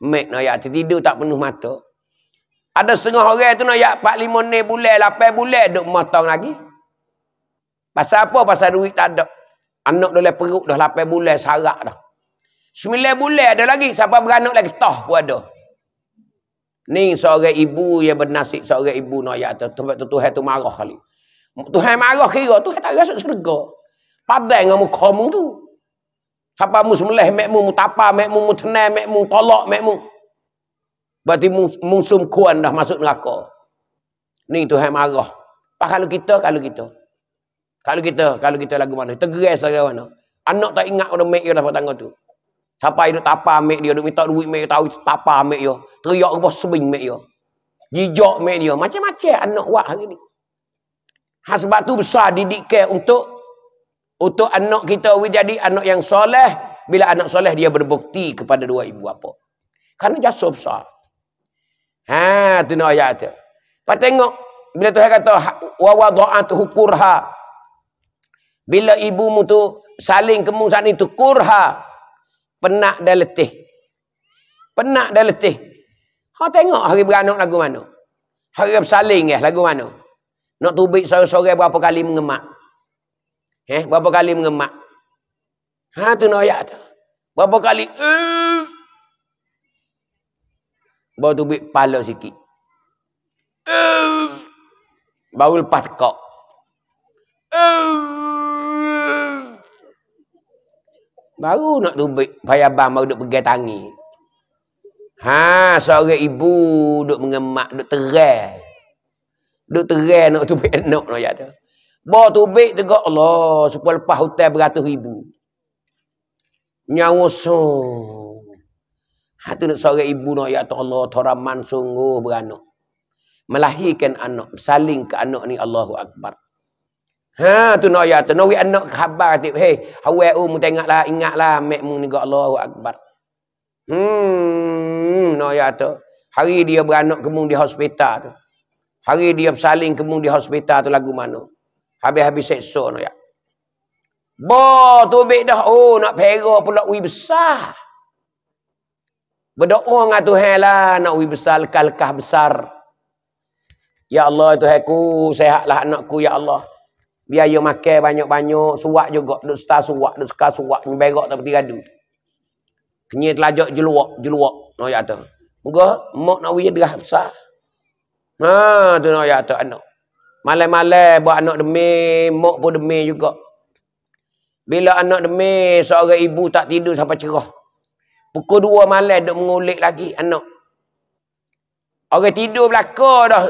Speaker 1: Mek nak ayat tertidur tak penuh mata. Ada setengah orang tu nak ayat 4, 5 menit bulan, 8 bulan duduk matang lagi. Pasal apa? Pasal duit tak ada. Anak dah perut dah lapai bulan, sarak dah. 9 bulan ada lagi. Siapa beranak lagi? Tah pun ada. Ni seorang ibu yang bernasib seorang ibu nak ayat tu. tu Tuhan tu marah kali. Tuhan marah kira. Tuhan tak rasa surga. Padang dengan muka tu. Siapa mu mek mekmu mutapa, mekmu mutenai, tolok, mek mekmu. Berarti musum kuan dah masuk neraka. Ni tu hai marah. Apa kalau kita, kalau kita. Kalau kita, kalau kita lagu mana. Tergeri segala mana. Anak tak ingat orang mek dia dapat tangga tu. Siapa hidup tapa mek dia, duk minta duit mek dia, tahu tapa mek dia. Teriak rupa sebing mek dia. Jijak mek dia. Macam-macam anak buat hari ni. Sebab tu besar didik care untuk untuk anak kita jadi anak yang soleh. Bila anak soleh, dia berbukti kepada dua ibu bapa. Karena jasa besar. Ha, tu nak ayat tu. Lepas tengok, bila Tuhan kata, ha, wa wadu'at hukurha. Bila ibumu tu saling kemu saat ni, tukurha. Penak dan letih. Penak dan letih. Ha, tengok hari beranak lagu mana. Hari bersaling eh, lagu mana. Nak tubik sore-sore berapa kali mengemak. Eh, berapa kali mengemak? Ha tu noyak tu. Berapa kali? Eh. Baru tu bit pala sikit. Eh. Baru lepas tekak. Eh. Baru nak tubik payah bang baru duk pergi tangi. Ha, seorang ibu duk mengemak, duk terang. Duk terang nak tubik enok noyak tu. Bawa tubik juga Allah. Supaya lepas hutan beratus ribu. Nyawa sungguh. Itu ha, nak seorang ibu nak. Ya Allah. Toraman sungguh beranak. Melahirkan anak. Saling ke anak ni Allahu Akbar. Ha tu nak ya tu. Nak anak khabar. Tip. Hei. Hawa ingat lah Ingatlah. Mekmu ni ke Allahu Akbar. Hmm. Nak ya tu. Hari dia beranak kemung di hospital tu. Hari dia bersaling kemung di hospital tu lagu mana. Habis-habis seksa ni. Ya. Bo tu baik dah. Oh, nak pera pula ui besar. Berdoa dengan Tuhan lah. Nak ui besar, lekah-lekah besar. Ya Allah, Tuhan ku. Sehatlah anakku, Ya Allah. Biaya makan banyak-banyak. Suak juga. Duk setar suak, duk sekar suak. Berok tak pergi gaduh. Kenyit lajak jeluak, jeluak. Nak ya tu. Moga, mak nak ui dia besar. Haa, tu nak ya tu anak. Malai-malai buat anak demi, mak pun demi juga. Bila anak demi, seorang ibu tak tidur sampai cerah. Pukul dua malai duk mengulik lagi anak. Orang tidur belakang dah.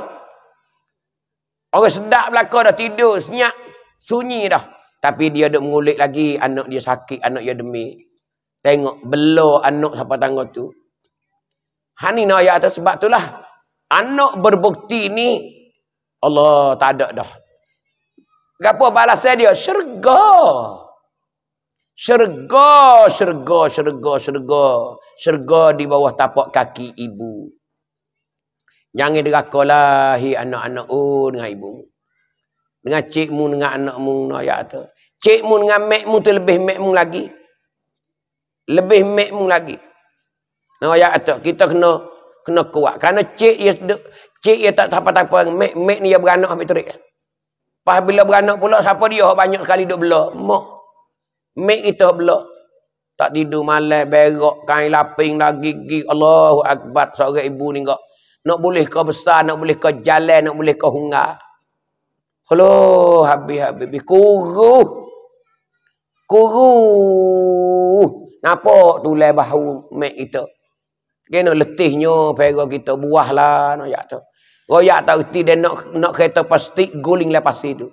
Speaker 1: Orang sedap belakang dah tidur, senyap, sunyi dah. Tapi dia duk mengulik lagi anak dia sakit, anak dia demi. Tengok, belah anak sampai tangga tu. Hani nak ayat atas sebab itulah Anak berbukti ni Allah tak ada dah. Apa balasan dia? Syurga. Syurga, syurga, syurga, syurga. Syurga di bawah tapak kaki ibu. Jangan deraka lah anak-anak oh, dengan ibu. Dengan cikmu, dengan anakmu. Ayat cikmu dengan mekmu tu lebih mekmu lagi. Lebih mekmu lagi. Ayat kata, kita kena kena kuat. Karena cik ya, Cik ia ya tak apa apa mek mek ni dia beranak habis terik. Pas bila beranak pula siapa dia oh, banyak sekali duk belok. Mak. Mek kita belok, Tak tidur malam berak kain laping dah gigi. Allahu akbar seorang ibu ni gak. Nak boleh kau besar, nak boleh kau jalan, nak boleh kau hunga. Hello, habis habis bi kuru. Kuru. Napa tulai bahu mek kita? Kena letihnya perak kita buahlah nak no, Royak tak erti dia nak, nak kereta plastik guling lepas itu.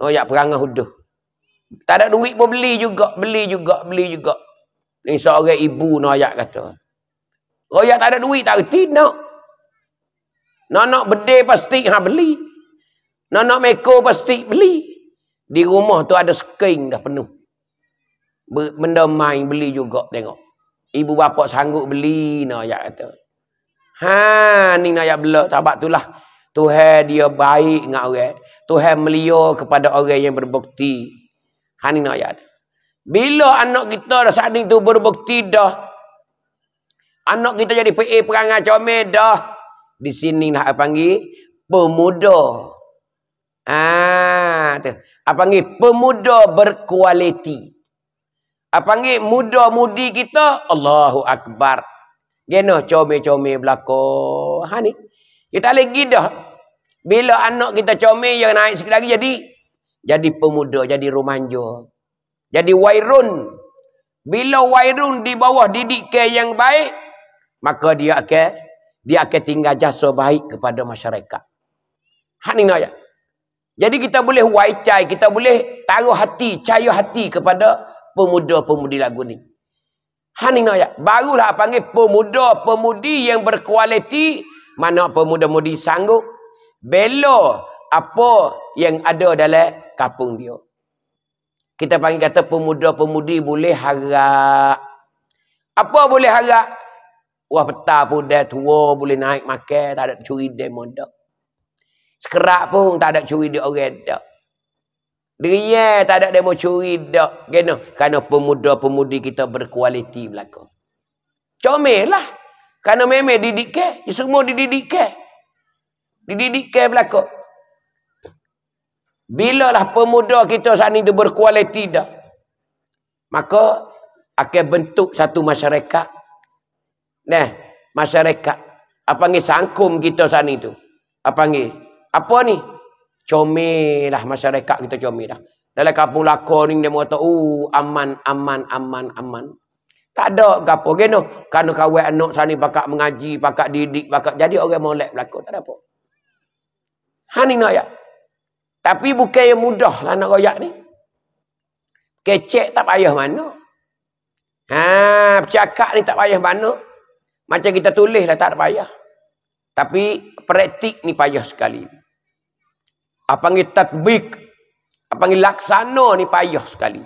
Speaker 1: Royak perangah huduh. Tak ada duit pun beli juga, beli juga, beli juga. Ini seorang ibu royak kata. Royak tak ada duit tak erti nak. Nak nak bedih plastik, ha beli. Nak nak meko plastik, beli. Di rumah tu ada skeng dah penuh. Benda main beli juga tengok. Ibu bapa sanggup beli royak kata. Ha ni nak ya belak sebab itulah Tuhan dia baik dengan orang. Tuhan melio kepada orang yang berbukti. Ha ni nak ya. Bila anak kita dah saat ni tu berbukti dah. Anak kita jadi PA perangai comel dah. Di sini nak panggil pemuda. Ha tu. Apa panggil pemuda berkualiti. Apa panggil muda-mudi kita Allahu akbar. Genoh, comel-comel belako, Ha ni. Kita boleh pergi dah. Bila anak kita comel, yang naik sikit lagi jadi. Jadi pemuda, jadi rumanjo. Jadi wairun. Bila wairun di bawah didik ke yang baik. Maka dia akan. Dia akan tinggal jasa baik kepada masyarakat. Ha ni nak ya? Jadi kita boleh waicai. Kita boleh taruh hati, cahaya hati kepada pemuda-pemudi lagu ni. Hani naya. Barulah ha, panggil pemuda pemudi yang berkualiti. Mana pemuda pemudi sanggup. Bela apa yang ada dalam kapung dia. Kita panggil kata pemuda-pemudi boleh harap. Apa boleh harap? Wah petah pun dah tua boleh naik makan. Tak ada curi dia mendak. Sekerak pun tak ada curi dia orang dah. Dia tak ada demo curi dak. Kenapa? Karena pemuda-pemudi kita berkualiti belaka. Comel lah. Karena meme didik ke, ya, semua dididik ke. Dididik ke belaka. Bilalah pemuda kita saat ini berkualiti dak. Maka akan bentuk satu masyarakat. Nah, masyarakat apa panggil sangkum kita saat ini tu. Apa panggil? Apa ni? comel lah masyarakat kita comel lah. Dalam kampung lakon ni dia kata, uh, oh, aman, aman, aman, aman. Tak ada apa-apa. Kena, kena kawai anak sana pakak mengaji, pakak didik, pakak jadi orang molek berlakon. Tak ada apa. Hani nak ya. Tapi bukan yang mudah lah nak royak ni. Kecek tak payah mana. Ha, cakap ni tak payah mana. Macam kita tulis lah tak payah. Tapi praktik ni payah sekali apa panggil tatbik apa panggil laksana ni payah sekali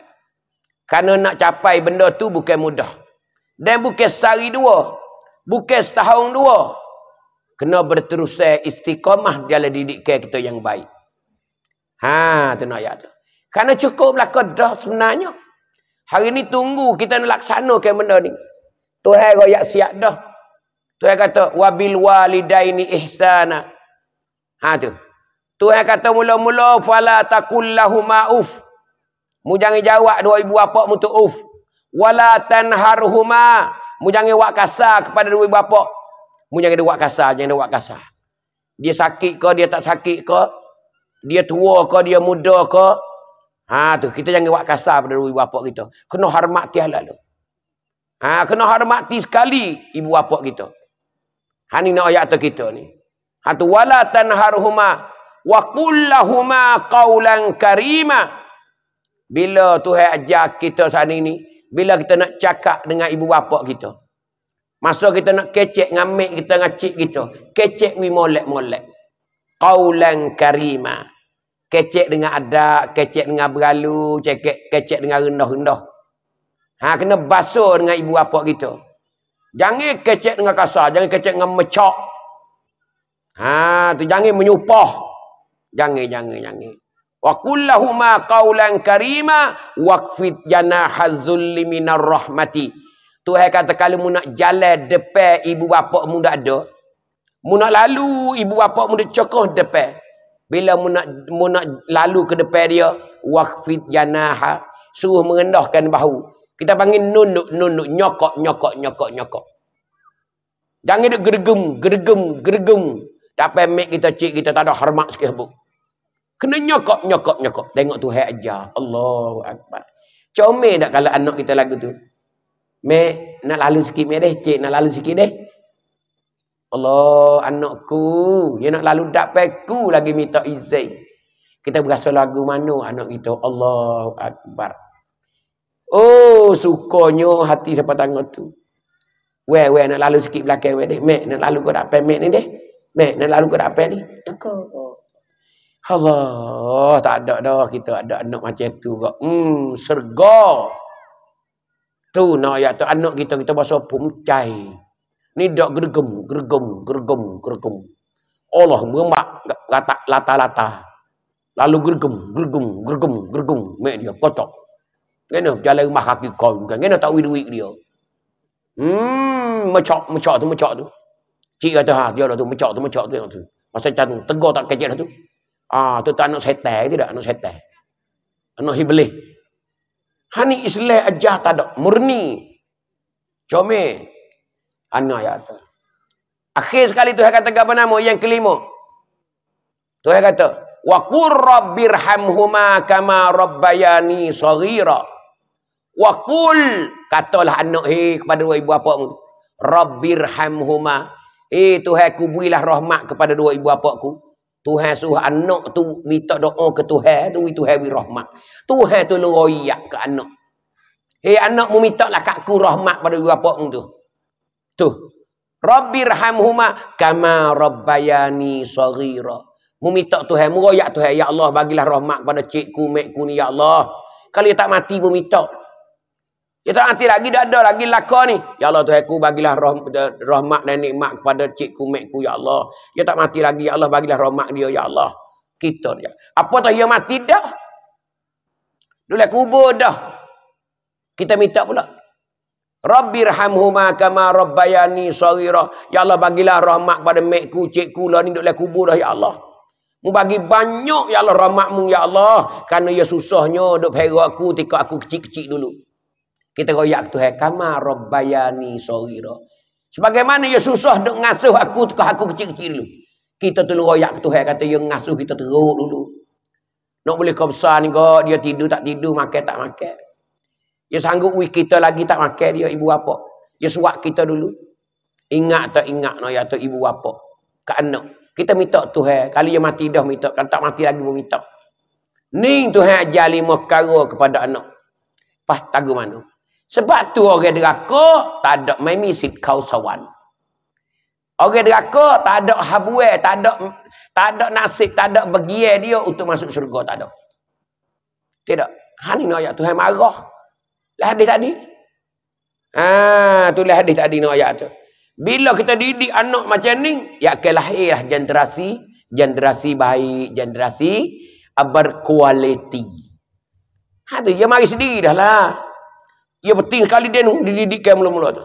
Speaker 1: kerana nak capai benda tu bukan mudah dan bukan sehari dua bukan setahun dua kena berterusan istiqamah dalam didik kita yang baik ha tu nak ayat tu kerana cukuplah kedah sebenarnya hari ni tunggu kita nak ke benda ni Tuhan royak siap dah Tuhan kata wabil walidaini ihsana ha tu Tuhan kata mula-mula fala taqul uf. Mu jangan jawab dua ibu bapa mu tu uf. Wala tanharhuma. Mu jangan buat kasar kepada dua ibu bapa. Mu jangan buat kasar, jangan buat kasar. Dia sakit ke, dia tak sakit ke? Dia tua ke, dia muda ke? Ha tu kita jangan buat kasar pada dua ibu bapa kita. Kena hormati halal. Ha kena hormati sekali ibu bapa kita. Ha ni nak ayat kita ni. Ha tu wala tanharhuma wa qul lahumā qawlan karīma bila Tuhan ajar kita saat ini bila kita nak cakap dengan ibu bapa kita masa kita nak kecek dengan mak kita dengan cik kita kecek wi molek-molek qawlan karīma kecek dengan adab kecek dengan berlalu, cekek kecek dengan rendah-rendah ha kena basuh dengan ibu bapa kita jangan kecek dengan kasar jangan kecek dengan mecok ha tu jangan menyupah Jangan, jangan, jangan. Wa kullahuma qawlan karima waqfid janahal zulli minar rahmati. Tu hai kata kalau mu nak jalan depan ibu bapa mu tak ada. Mu nak lalu ibu bapa mu dah cokoh depan. Bila mu nak, mu nak lalu ke depan dia. Waqfid janaha. Suruh mengendahkan bahu. Kita panggil nunuk, nunuk. Nyokok, nyokok, nyokok, nyokok. Jangan duduk geregum, geregum, geregum. Tak payah mek kita cik kita tak ada hormat sikit buk. Kena nyokok, nyokok, nyokok. Tengok tu hak ajar. Allahu Akbar. Comel tak kalau anak kita lagu tu? Me, nak lalu sikit me deh. Cik, nak lalu sikit deh. Allah, anakku. Dia nak lalu dak peku lagi minta izin. Kita berasa lagu mana anak kita? Allahu Akbar. Oh, sukanya hati siapa tangan tu. Weh, weh, nak lalu sikit belakang weh deh. Me, nak lalu kau dak pek me ni deh. Me, nak lalu kau dak pek ni. Tukar. Allah, tak ada dah kita ada anak macam tu juga. Hmm, serga. Tu nak ayat tu anak kita kita bahasa pumcai. Ni dak gergum, gergum, gergum, gergum. Allah mengemak kata lata-lata. Lalu gergum, gergum, gergum, gergum. Mek dia kocok. Kena jalan rumah kaki kau bukan. Kena tak duit dia. Hmm, mecok, mecok tu, mecok tu. Cik kata, ha, dia lah tu, mecok tu, mecok tu. Masa macam tu, tegur tak kecil lah tu. Ah, tu tak nak setan tidak nak setan. Anak iblis. Hani Islam aja tak ada murni. Come. Anak ya tu. Akhir sekali tu kata apa nama yang kelima. Tu kata wa qur rabbirhamhuma kama rabbayani Sagira. Wa qul katalah anak hi kepada dua ibu bapakmu. Rabbirhamhuma. Eh Tuhan ku builah rahmat kepada dua ibu bapakku. Tuhan suruh anak tu minta doa ke Tuhan tu itu wi rahmat. Tuhan tu leroyak ke anak. Hei anak mu minta lah kat ku rahmat pada bapa mu tu. Tu. Rabbirhamhuma kama rabbayani saghira. Mu minta Tuhan, mu royak Tuhan, ya Allah bagilah rahmat pada cikku, mekku ni ya Allah. Kalau dia tak mati mu minta, Ya tak hati lagi dah ada lagi laka ni. Ya Allah Tuhan ku bagilah roh, rahmat dan nikmat kepada cikku mekku ya Allah. Ya tak mati lagi ya Allah bagilah rahmat dia ya Allah. Kita dia. Apa tahu dia mati dah? Dulu kubur dah. Kita minta pula. Rabbirhamhuma kama rabbayani saghira. Ya Allah bagilah rahmat pada mekku cikku lah ni dulu kubur dah ya Allah. Mu bagi banyak ya Allah rahmatmu ya Allah. Kerana ia susahnya duk perak aku tika aku kecil-kecil dulu. Kita royak Tuhan kama rabbayani sagira. Sebagaimana ia susah nak ngasuh aku ke aku kecil-kecil Kita tu royak Tuhan kata ia ngasuh kita teruk dulu. Nak boleh kau besar ni kau dia tidur tak tidur makan tak makan. Ya sanggup ui kita lagi tak makan dia ibu bapa. Ya suak kita dulu. Ingat tak ingat no ya tu ibu bapa. Ke anak. Kita minta Tuhan. Kalau dia mati dah minta. Kalau tak mati lagi pun minta. Ning Tuhan ajar lima kara kepada anak. Pas tagu mana? Sebab tu orang deraka tak ada memisit kausawan. Orang deraka tak ada habuai, tak ada tak ada nasib, tak ada bergiye dia untuk masuk syurga tak ada. Tidak. Han ni ayat Tuhan marah. Lah hadis tadi. Ha, tu lah hadis tadi ni ayat tu. Bila kita didik anak macam ni, ya akan lahirlah generasi, generasi baik, generasi berkualiti. Ha tu dia mari sendiri dah lah. Ia penting kali dia dididikkan mula-mula tu.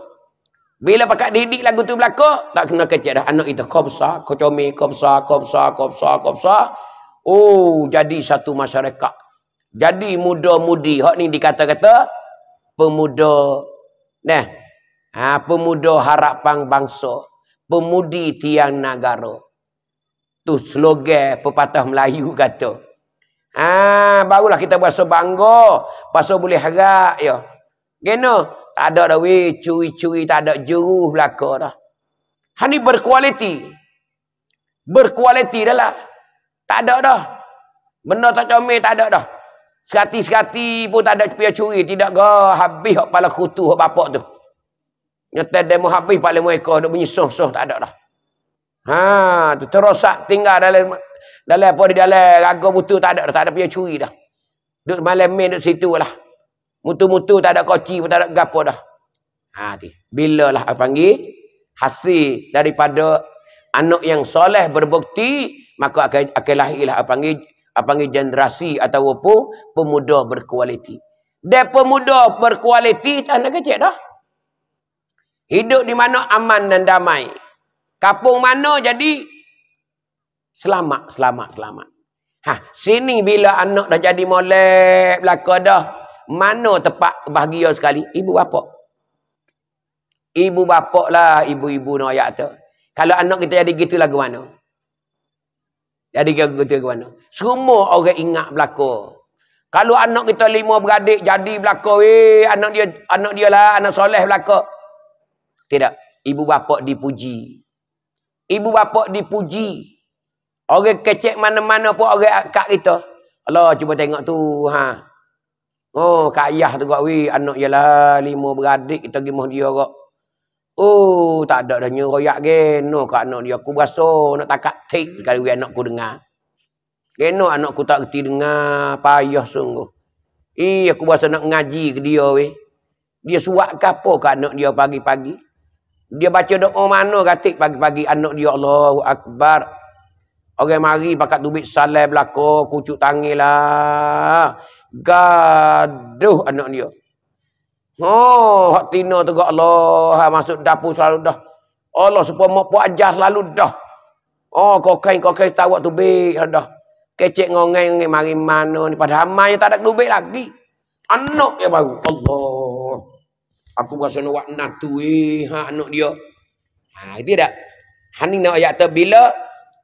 Speaker 1: Bila pakat didik lagu tu berlaku, tak kena kecil dah anak kita. Kau besar, kau comel, kau besar, kau besar, kau besar, kau besar. Oh, jadi satu masyarakat. Jadi muda-mudi. Hak ni dikata-kata, pemuda, nah, ha, pemuda harapan bangsa. Pemudi tiang negara. Tu slogan pepatah Melayu kata. Ah, ha, barulah kita berasa bangga, pasal boleh harap, ya. Kena. Tak ada dah weh, curi-curi tak ada juruh belaka dah. Hani berkualiti. Berkualiti dah lah. Tak ada dah. Benda tak comel tak ada dah. Sekati-sekati pun tak ada pia curi. Tidak ke habis hak pala kutu hak bapak tu. Nyata demo habis pala mereka ada bunyi soh-soh tak ada dah. Ha, tu terosak tinggal dalam dalam apa di dalam raga butuh tak ada dah. Tak ada pia curi dah. Duduk malam main duduk situ lah. Mutu-mutu tak ada koci pun tak ada gapo dah. Ha ti. Bilalah aku panggil hasil daripada anak yang soleh berbukti maka akan akan lahirlah aku panggil aku panggil generasi ataupun pemuda berkualiti. Dan pemuda berkualiti tak nak kecil dah. Hidup di mana aman dan damai. Kapung mana jadi selamat selamat selamat. Ha, sini bila anak dah jadi molek belaka dah. Mana tempat bahagia sekali? Ibu bapa. Ibu bapa lah ibu-ibu nak ayat tu. Kalau anak kita jadi gitu lagu mana? Jadi gitu lagu mana? Semua orang ingat berlaku. Kalau anak kita lima beradik jadi berlaku. Eh, anak dia anak dia lah anak soleh berlaku. Tidak. Ibu bapa dipuji. Ibu bapa dipuji. Orang kecek mana-mana pun orang kat kita. Allah cuba tengok tu. Haa. Oh, Kak Ayah tu kot, weh, anak lah lima beradik, kita pergi dia kot. Oh, tak ada dah nyeroyak geno kat anak dia. Aku berasa nak takat tik sekali weh anak ku dengar. Geno anak ku tak kerti dengar, payah sungguh. Eh, aku berasa nak ngaji ke dia weh. Dia suat ke apa kat anak dia pagi-pagi. Dia baca doa mana katik pagi-pagi anak dia Allahu Akbar. Orang mari pakat tubik salai belakang, kucuk tangilah gaduh anak dia. Oh, hak tina tu ke Allah, masuk dapur selalu dah. Allah supaya mak puak ajar selalu dah. Oh, kau kain kau kain tahu tu baik dah. Kecik ngongai ngongai mari mana ni pada hamai tak ada lubik lagi. Anak dia baru. Allah. Aku rasa nak nak tu eh, ha, anak dia. Ha, itu tak. Hani nak ayat tu bila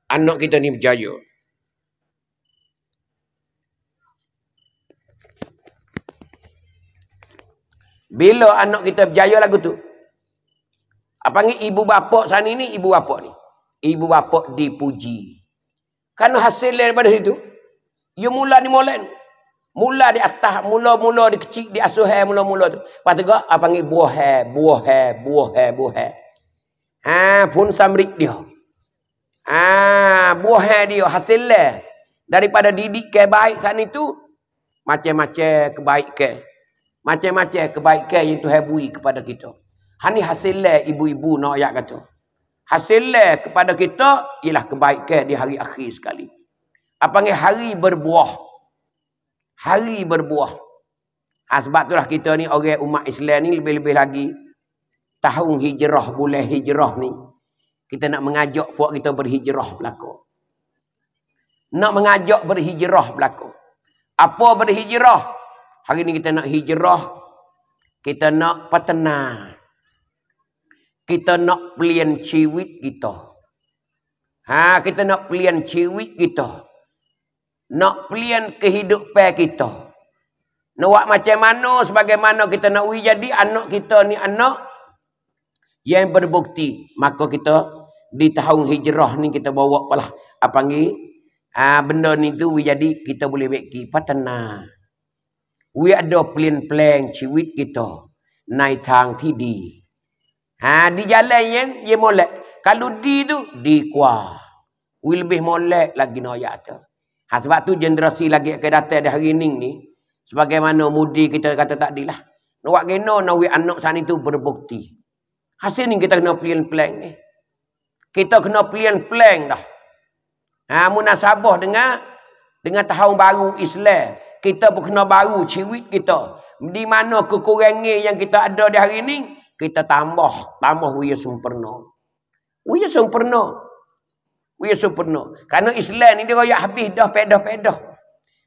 Speaker 1: anak kita ni berjaya. Bila anak kita berjaya lagu tu. Apa ni ibu bapa sana ni, ibu bapa ni. Ibu bapa dipuji. Kan hasil daripada situ. Ia mula ni mula ni. Mula di atas, mula-mula di kecil, di asuhai, mula-mula tu. Lepas tu kak, apa panggil buah buahai, buah buahai. Ha, pun samrik dia. Ha, buah buahai dia, hasil dia. Daripada didik ke baik saat itu, macam-macam kebaikan. Ke. Macam-macam kebaikan yang Tuhan beri kepada kita. Hani hasilah ibu-ibu nak ayat kata. Hasilah kepada kita ialah kebaikan di hari akhir sekali. Apa ni hari berbuah. Hari berbuah. Ha, sebab itulah kita ni orang umat Islam ni lebih-lebih lagi. Tahun hijrah, boleh hijrah ni. Kita nak mengajak puak kita berhijrah berlaku. Nak mengajak berhijrah berlaku. Apa berhijrah? Hari ini kita nak hijrah. Kita nak patena, Kita nak pelian ciwit kita. Ha, kita nak pelian ciwit kita. Nak pelian kehidupan kita. Nak buat macam mana, sebagaimana kita nak jadi anak kita ni anak yang berbukti. Maka kita di tahun hijrah ni kita bawa apa lah. Apa ni? Ha, benda ni tu jadi kita boleh beki petenah. เวียดอปลี่ยนแปลงชีวิตกิตอในทางที่ดีหาดีจะเลยยังยังมั่งเลยคาลุดีดูดีกว่าวิลเบห์มั่งเลย lagi น้อยอ่ะเถอะฮะสักทุกเจเนอเรชั่น lagi เกิดอะไรเดี๋ยวนี้นี่ sebagaimana mudi kita kata tak dilah นวักเกนโนนวิอันนกสันนี่ตู้ berbukti hasil นี่ kita kena pilihan pleng นี่ kita kena pilihan pleng dah ฮะมุนาซาบอ dengan dengan tahun baru islam kita pun kena baru ciwit kita. Di mana kekurangan yang kita ada di hari ini, kita tambah, tambah wuya sempurna. Wuya sempurna. Wuya sempurna. Karena Islam ini dia royak habis dah pedah-pedah.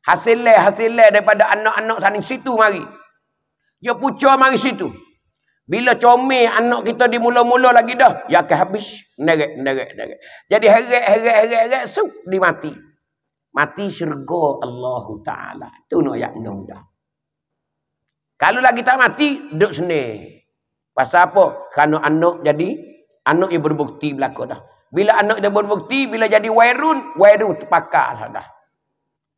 Speaker 1: Hasil-hasil daripada anak-anak sana situ mari. Dia pucar mari situ. Bila comel anak kita di mula-mula lagi dah, dia ya akan habis. Nerek, nerek, nerek. Jadi heret, heret, heret, heret, sup, dia mati. Mati syurga Allah Ta'ala. Itu nak ayat mudah-mudah. Kalau lagi kita mati, duduk sini. Pasal apa? Kerana anak jadi, anak yang berbukti berlaku dah. Bila anak dia berbukti, bila jadi wairun, wairun terpakar lah dah.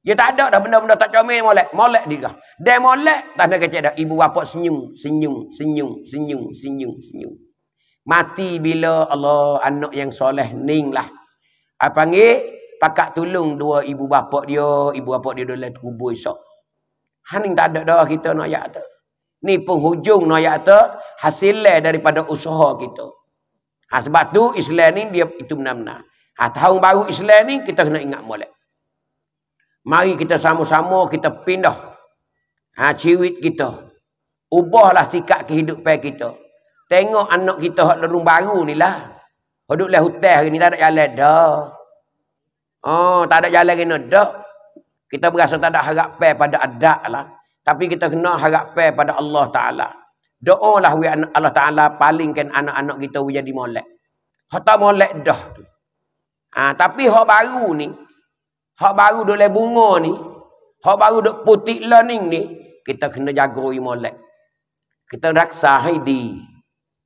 Speaker 1: Dia tak ada dah benda-benda tak comel, molek. Molek dia dah. Dia molek, tak ada kecil dah. Ibu bapa senyum, senyum, senyum, senyum, senyum, senyum. Mati bila Allah anak yang soleh ning lah. Apa panggil? pakak tolong dua ibu bapa dia, ibu bapa dia dalam kubur esok. Haning tak ada dah kita nak ayat tu. Ni penghujung nak ayat tu, hasil daripada usaha kita. Ha, sebab tu Islam ni dia itu benar-benar. Ha, tahun baru Islam ni kita kena ingat molek. Mari kita sama-sama kita pindah. Ha, ciwit kita. Ubahlah sikap kehidupan kita. Tengok anak kita yang baru ni lah. Hidup lah hutan hari ni tak ada jalan dah. Oh, tak ada jalan kena dak. Kita berasa tak ada harapan pada adat lah. Tapi kita kena harapan pada Allah Taala. Doalah we Allah Taala palingkan anak-anak kita we jadi molek. Hatta molek dah tu. Ha, tapi hak baru ni, hak baru dok bunga ni, hak baru dok putik learning ni, kita kena jaga we molek. Kita raksa haidi.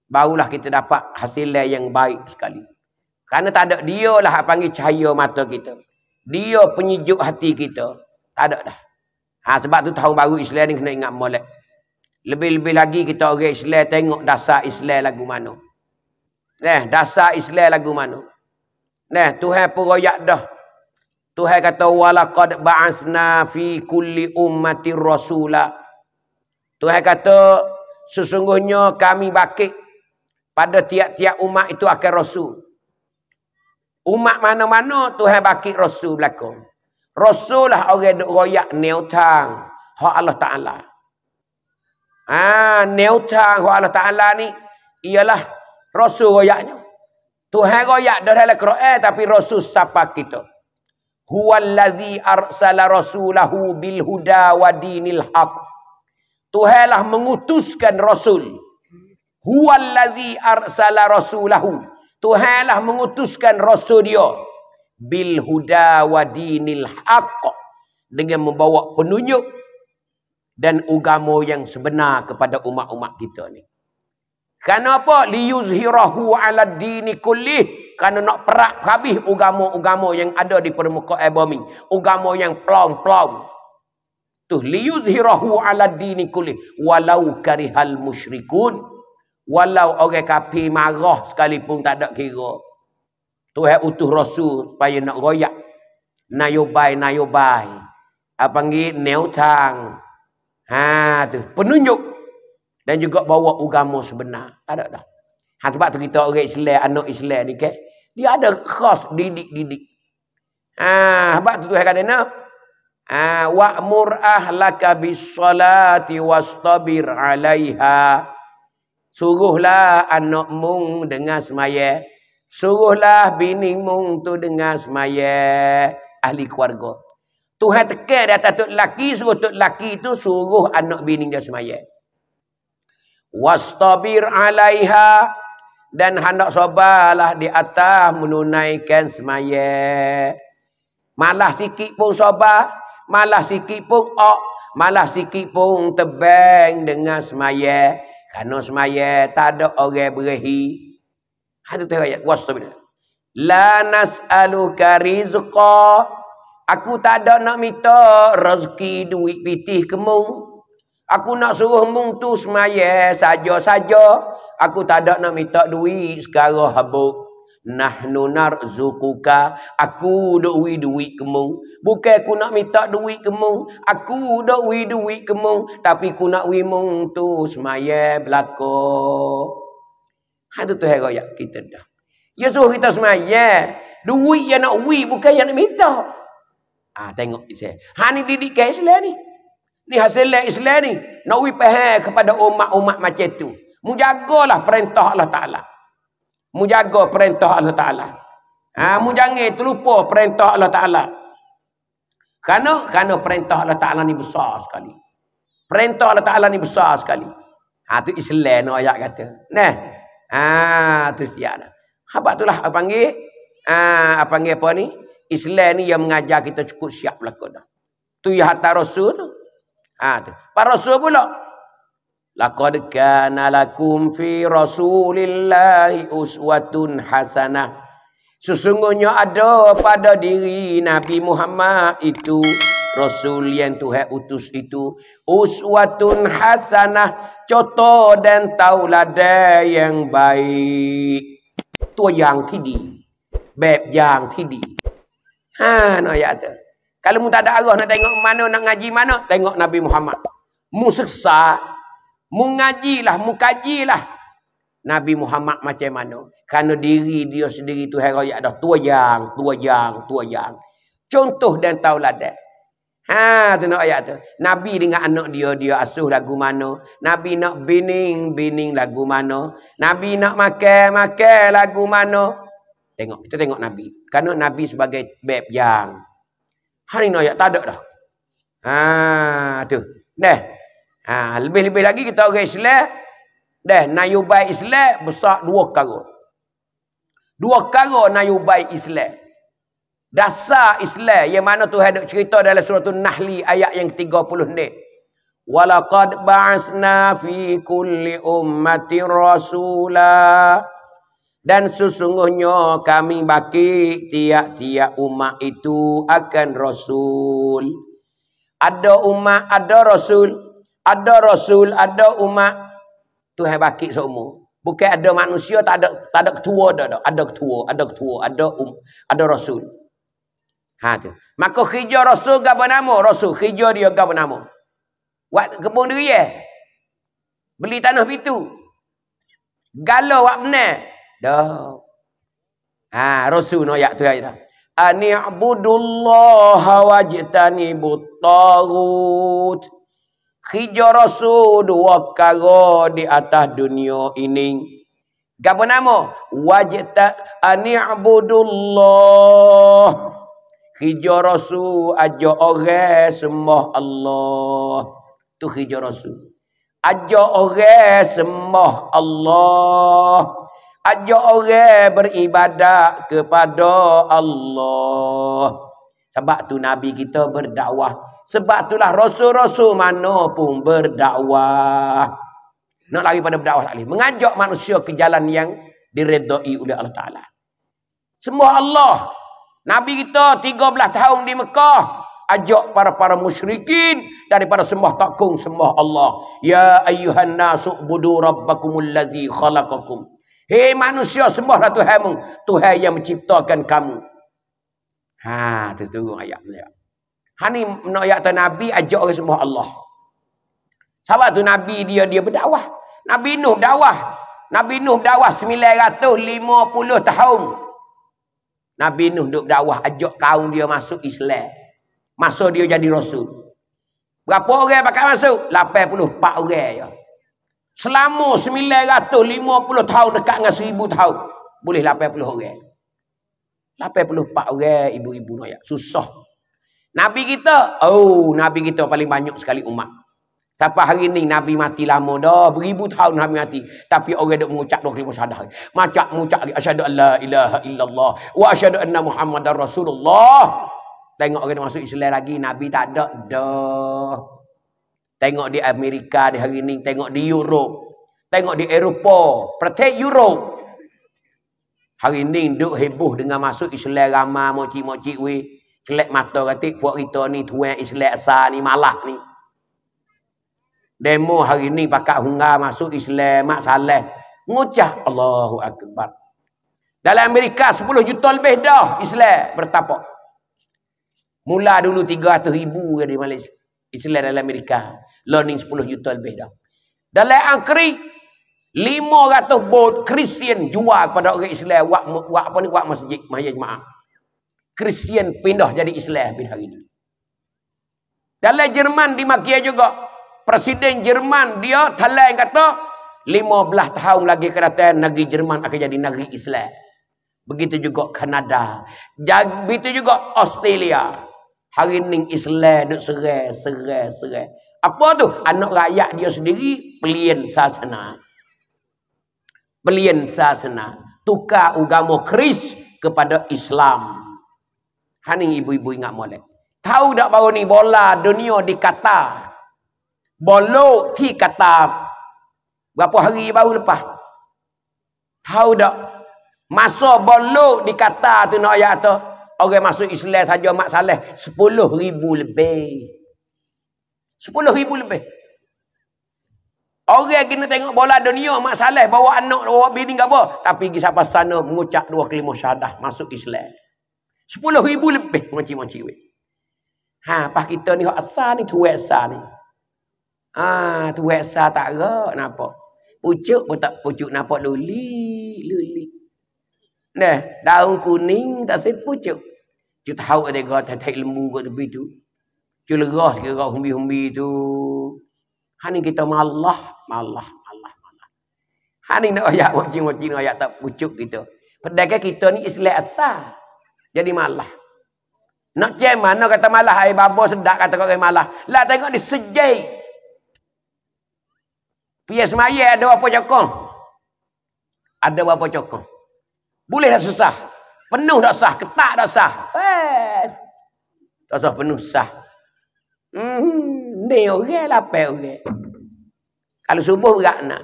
Speaker 1: Barulah kita dapat hasil yang baik sekali. Kerana tak ada dia lah yang panggil cahaya mata kita. Dia penyejuk hati kita. Tak ada dah. Ha, sebab tu tahun baru Islam ni kena ingat molek. Lebih-lebih lagi kita orang Islam tengok dasar Islam lagu mana. Neh, dasar Islam lagu mana. Neh, Tuhan peroyak dah. Tu Tuhan kata, Walakad ba'asna fi kulli ummati rasula. Tu Tuhan kata, sesungguhnya kami bakit pada tiap-tiap umat itu akan rasul. Umat mana-mana Tuhan bakit Rasul belakang. Rasul lah orang duk royak neutang. Ha Allah Ta'ala. Ha neutang ha Allah Ta'ala ni. Ialah Rasul royaknya. Tuhan royak dah dalam Quran tapi Rasul siapa kita. Huwallazi arsala rasulahu bil huda wa dinil haq. Tuhailah mengutuskan rasul. Huwallazi arsala rasulahu lah mengutuskan Rasul dia. Bilhuda wa dinil haqq. Dengan membawa penunjuk. Dan ugamo yang sebenar kepada umat-umat kita ni. Kenapa? Liyuzhirahu ala dini kulih. Kerana nak perak habis ugamo-ugamo yang ada di permukaan bumi. Ugamo yang plom-plom. Tuh liyuzhirahu ala dini kulih. Walau karihal musyrikun. Walau orang kapi marah sekalipun tak ada kira. Tuhan utuh rasul supaya nak royak. Nayubai, nayubai. Apa ni? Neutang. Ha, tu. Penunjuk. Dan juga bawa agama sebenar. Tak ada dah. Ha, sebab tu kita orang Islam, anak Islam ni ke. Kan? Dia ada khas didik-didik. Ha, sebab tu Tuhan kata nak ha, ah Wa'mur ahlaka bisolati wastabir alaiha. Suruhlah anak mung dengan semaya. Suruhlah bini mung tu dengan semaya. Ahli keluarga. Tuhan teka di atas tu lelaki. Suruh tu lelaki tu suruh anak bini dia semaya. Wastabir alaiha. Dan hendak sobalah di atas menunaikan semaya. Malah sikit pun sobah. Malah sikit pun ok. Malah sikit pun tebang dengan semaya. Malah sikit pun kerana semaya tak ada orang berehi. Itu terayat. Wastabila. La nas'aluka rizqa. Aku tak ada nak minta rezeki duit pitih kemung. Aku nak suruh mung tu semaya saja-saja. Aku tak ada nak minta duit sekarang habuk. Nahnu zukuka Aku dokwi duit kemu Bukan aku nak minta duit kemu Aku dokwi duit kemu Tapi aku nak wimung tu Semaya belako Itu ha, tu herayak kita dah Ya suruh kita semaya Duit yang nak wik bukan yang nak minta Ah Tengok saya Ha ni didikkan Islam ni Ni hasil Islam ni Nak wik pahal kepada umat-umat macam tu Mujagalah perintah Allah Ta'ala menjaga perintah Allah Ta'ala. Ha, mu terlupa perintah Allah Ta'ala. Kerana? Kerana perintah Allah Ta'ala ni besar sekali. Perintah Allah Ta'ala ni besar sekali. Ha, tu Islam ni ayat kata. Nah. Ha, tu siap lah. Apa tu lah, apa panggil? Ha, apa panggil apa ni? Islam ni yang mengajar kita cukup siap lakon Tu yang hantar Rasul tu. Ha, tu. Para Rasul pula. Laqad kana lakum fi rasulillahi uswatun hasanah. Sesungguhnya ada pada diri Nabi Muhammad itu. Rasul yang Tuhan utus itu. Uswatun hasanah. Contoh dan tauladah yang baik. Tua yang tidi. Beb yang tidi. Ha, no ya tu. Kalau mu tak ada Allah, nak tengok mana, nak ngaji mana, tengok Nabi Muhammad. Mu seksa, mengajilah, mengkajilah Nabi Muhammad macam mana. Karena diri dia sendiri Tuhan Raya dah tua yang, tua yang, tua yang. Contoh dan tauladah. Ha, tu nak ayat tu. Nabi dengan anak dia, dia asuh lagu mana. Nabi nak bining, bining lagu mana. Nabi nak makan, makan lagu mana. Tengok, kita tengok Nabi. Karena Nabi sebagai beb yang. Hari ni ayat tak ada dah. Ha, tu. Dah. Ha, lebih-lebih lagi kita orang Islam dah nayubai Islam besar dua karut. Dua karut nayubai Islam. Dasar Islam yang mana Tuhan hendak cerita dalam surah nahl ayat yang ke-30 ni. Walaqad ba'asna fi kulli ummati rasula. Dan sesungguhnya kami baki tiap-tiap umat itu akan rasul. Ada umat, ada rasul ada rasul, ada umat tu Tuhan bakit seumur. Bukan ada manusia tak ada tak ada ketua dah dah. Ada ketua, ada ketua, ada um, ada rasul. Ha tu. Maka khijar rasul gapo nama? Rasul khijar dia gapo nama? Buat kebun diri eh. Beli tanah pitu. Galau wak benar. Dah. Ha, rasul no yak tu aja Ani'budullaha wajtani butagut. Khijar Rasul dua kara di atas dunia ini. Apa nama? Wajib tak ani'budullah. Khijar Rasul ajak orang sembah Allah. tu khijar Rasul. Ajak orang sembah Allah. Ajak orang beribadah kepada Allah. Sebab tu Nabi kita berdakwah. Sebab itulah rasul-rasul mana pun berdakwah. Nak lari pada berdakwah tak boleh. Mengajak manusia ke jalan yang diredai oleh Allah Ta'ala. Semua Allah. Nabi kita 13 tahun di Mekah. Ajak para-para musyrikin daripada semua takung semua Allah. Ya ayyuhan nasu budu rabbakumul ladzi khalaqakum. Hei manusia semua Tuhanmu, Tuhan yang menciptakan kamu. Ha, tu tu ayat dia. Hani menoyak tu Nabi ajak oleh semua Allah. Sahabat tu Nabi dia dia berdakwah. Nabi Nuh dakwah. Nabi Nuh dakwah 950 tahun. Nabi Nuh duduk dakwah ajak kaum dia masuk Islam. Masuk dia jadi rasul. Berapa orang yang bakal masuk? 84 orang ya. Selama 950 tahun dekat dengan 1000 tahun. Boleh 80 orang. 84 orang ibu-ibu noyak. Susah Nabi kita, oh Nabi kita paling banyak sekali umat. Sampai hari ni Nabi mati lama dah, beribu tahun Nabi mati. Tapi orang duk mengucap dua ribu syahadah. Macam mengucap lagi, asyadu Allah ilaha illallah. Wa asyadu anna Muhammad Rasulullah. Tengok orang masuk Islam lagi, Nabi tak ada, dah. Tengok di Amerika di hari ni, tengok di Europe. Tengok di Eropah, protect Europe. Hari ni duk heboh dengan masuk Islam ramah, mokcik-mokcik weh. Selek mata kata, buat kita ni tuan Islam asal ni malah ni. Demo hari ni pakat hungga masuk Islam, mak salah. Ngucah Allahu Akbar. Dalam Amerika 10 juta lebih dah Islam bertapak. Mula dulu 300 ribu ke di Malaysia. Islam dalam Amerika. Learning 10 juta lebih dah. Dalam Angkri, 500 bot Kristian jual kepada orang Islam. Wak, wak apa ni? Wak masjid. Mahaya jemaah. Kristian pindah jadi Islam bila hari ini. Dalam Jerman dimakia juga. Presiden Jerman dia talang kata 15 tahun lagi ke datang negeri Jerman akan jadi negeri Islam. Begitu juga Kanada. Begitu juga Australia. Hari ini Islam duk serai, serai, serai. Apa tu? Anak rakyat dia sendiri pelian sasana. Pelian sasana. Tukar agama Kris kepada Islam. Hani ibu-ibu ingat molek. Tahu tak baru ni bola dunia di Qatar. Bola di Qatar. Berapa hari baru lepas. Tahu tak. Masa bola di Qatar tu nak ayat tu. Orang masuk Islam saja mak Saleh Sepuluh ribu lebih. Sepuluh ribu lebih. Orang kena tengok bola dunia mak Saleh Bawa anak, bawa bini ke apa. Tapi pergi sampai sana mengucap dua kelima syahadah. Masuk Islam. Sepuluh ribu lebih makcik-makcik weh. Ha, pas kita ni hak asal ni, tuwek asal ni. Ha, tuwek asal tak rak, kenapa? Pucuk pun tak pucuk, nampak luli, luli. Nah, daun kuning tak sempat pucuk. Cu tahu ada gerak tak ilmu kat tepi tu. Cu lerah ke gerak humbi-humbi tu. Ha ni kita malah, malah, malah, malah. Ha ni nak ayak wajin nak ayak tak pucuk kita. Pedagang kita ni islah asal. Jadi malah. Nak cek mana kata malah. Air babo sedap kata kau malah. Lah tengok dia sejai. Pia semaya ada apa cokong? Ada apa cokong? Boleh dah susah. Penuh dah sah. Ketak dah sah. Eh. Tak sah penuh sah. Hmm. Ni orang lah. Apa orang? Kalau subuh berat nak.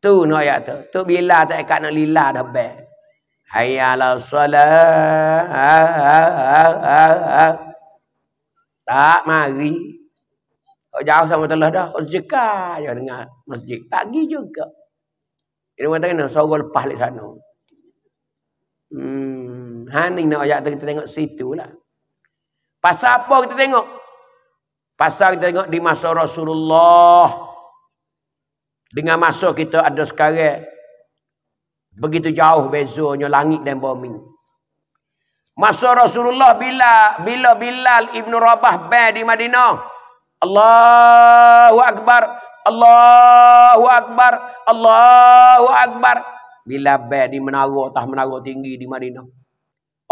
Speaker 1: Tu nak no, ayat tu. Tu bila tak ikat nak lila dah baik. Hayya ala salat. Tak mari. Kau jauh sama telah dah. Kau sejekah je dengar masjid. Tak pergi juga. Ini orang kena sorok lepas di sana. Hmm, Haning nak ajak kita tengok situ lah. Pasal apa kita tengok? Pasal kita tengok di masa Rasulullah. Dengan masa kita ada sekarang. Begitu jauh bezanya langit dan bumi. Masa Rasulullah bila bila Bilal Ibn Rabah ber di Madinah. Allahu Akbar. Allahu Akbar. Allahu Akbar. Bila ber di menara tah menara tinggi di Madinah.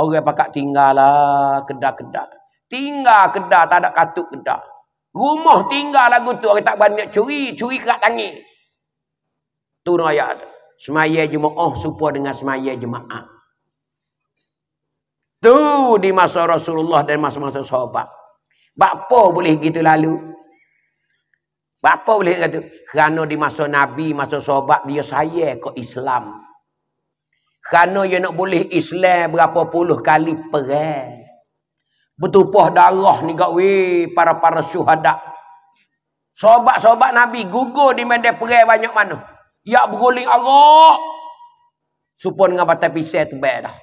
Speaker 1: Orang pakak tinggal lah kedah-kedah. Tinggal kedah tak ada katuk kedah. Rumah tinggal lagu tu orang tak banyak curi. Curi kat tangi. Turun ayat tu. Semaya jemaah supaya dengan semaya jemaah. Tu di masa Rasulullah dan masa-masa sahabat. Bapa boleh gitu lalu? Bapa boleh kata? Kerana di masa Nabi, masa sahabat, dia saya ke Islam. Kerana dia nak boleh Islam berapa puluh kali perang. Bertupah darah ni kat para-para syuhadak. Sobat-sobat Nabi gugur di medan perang banyak mana? Ya berguling arak. Supun dengan batal pisah tu baik dah.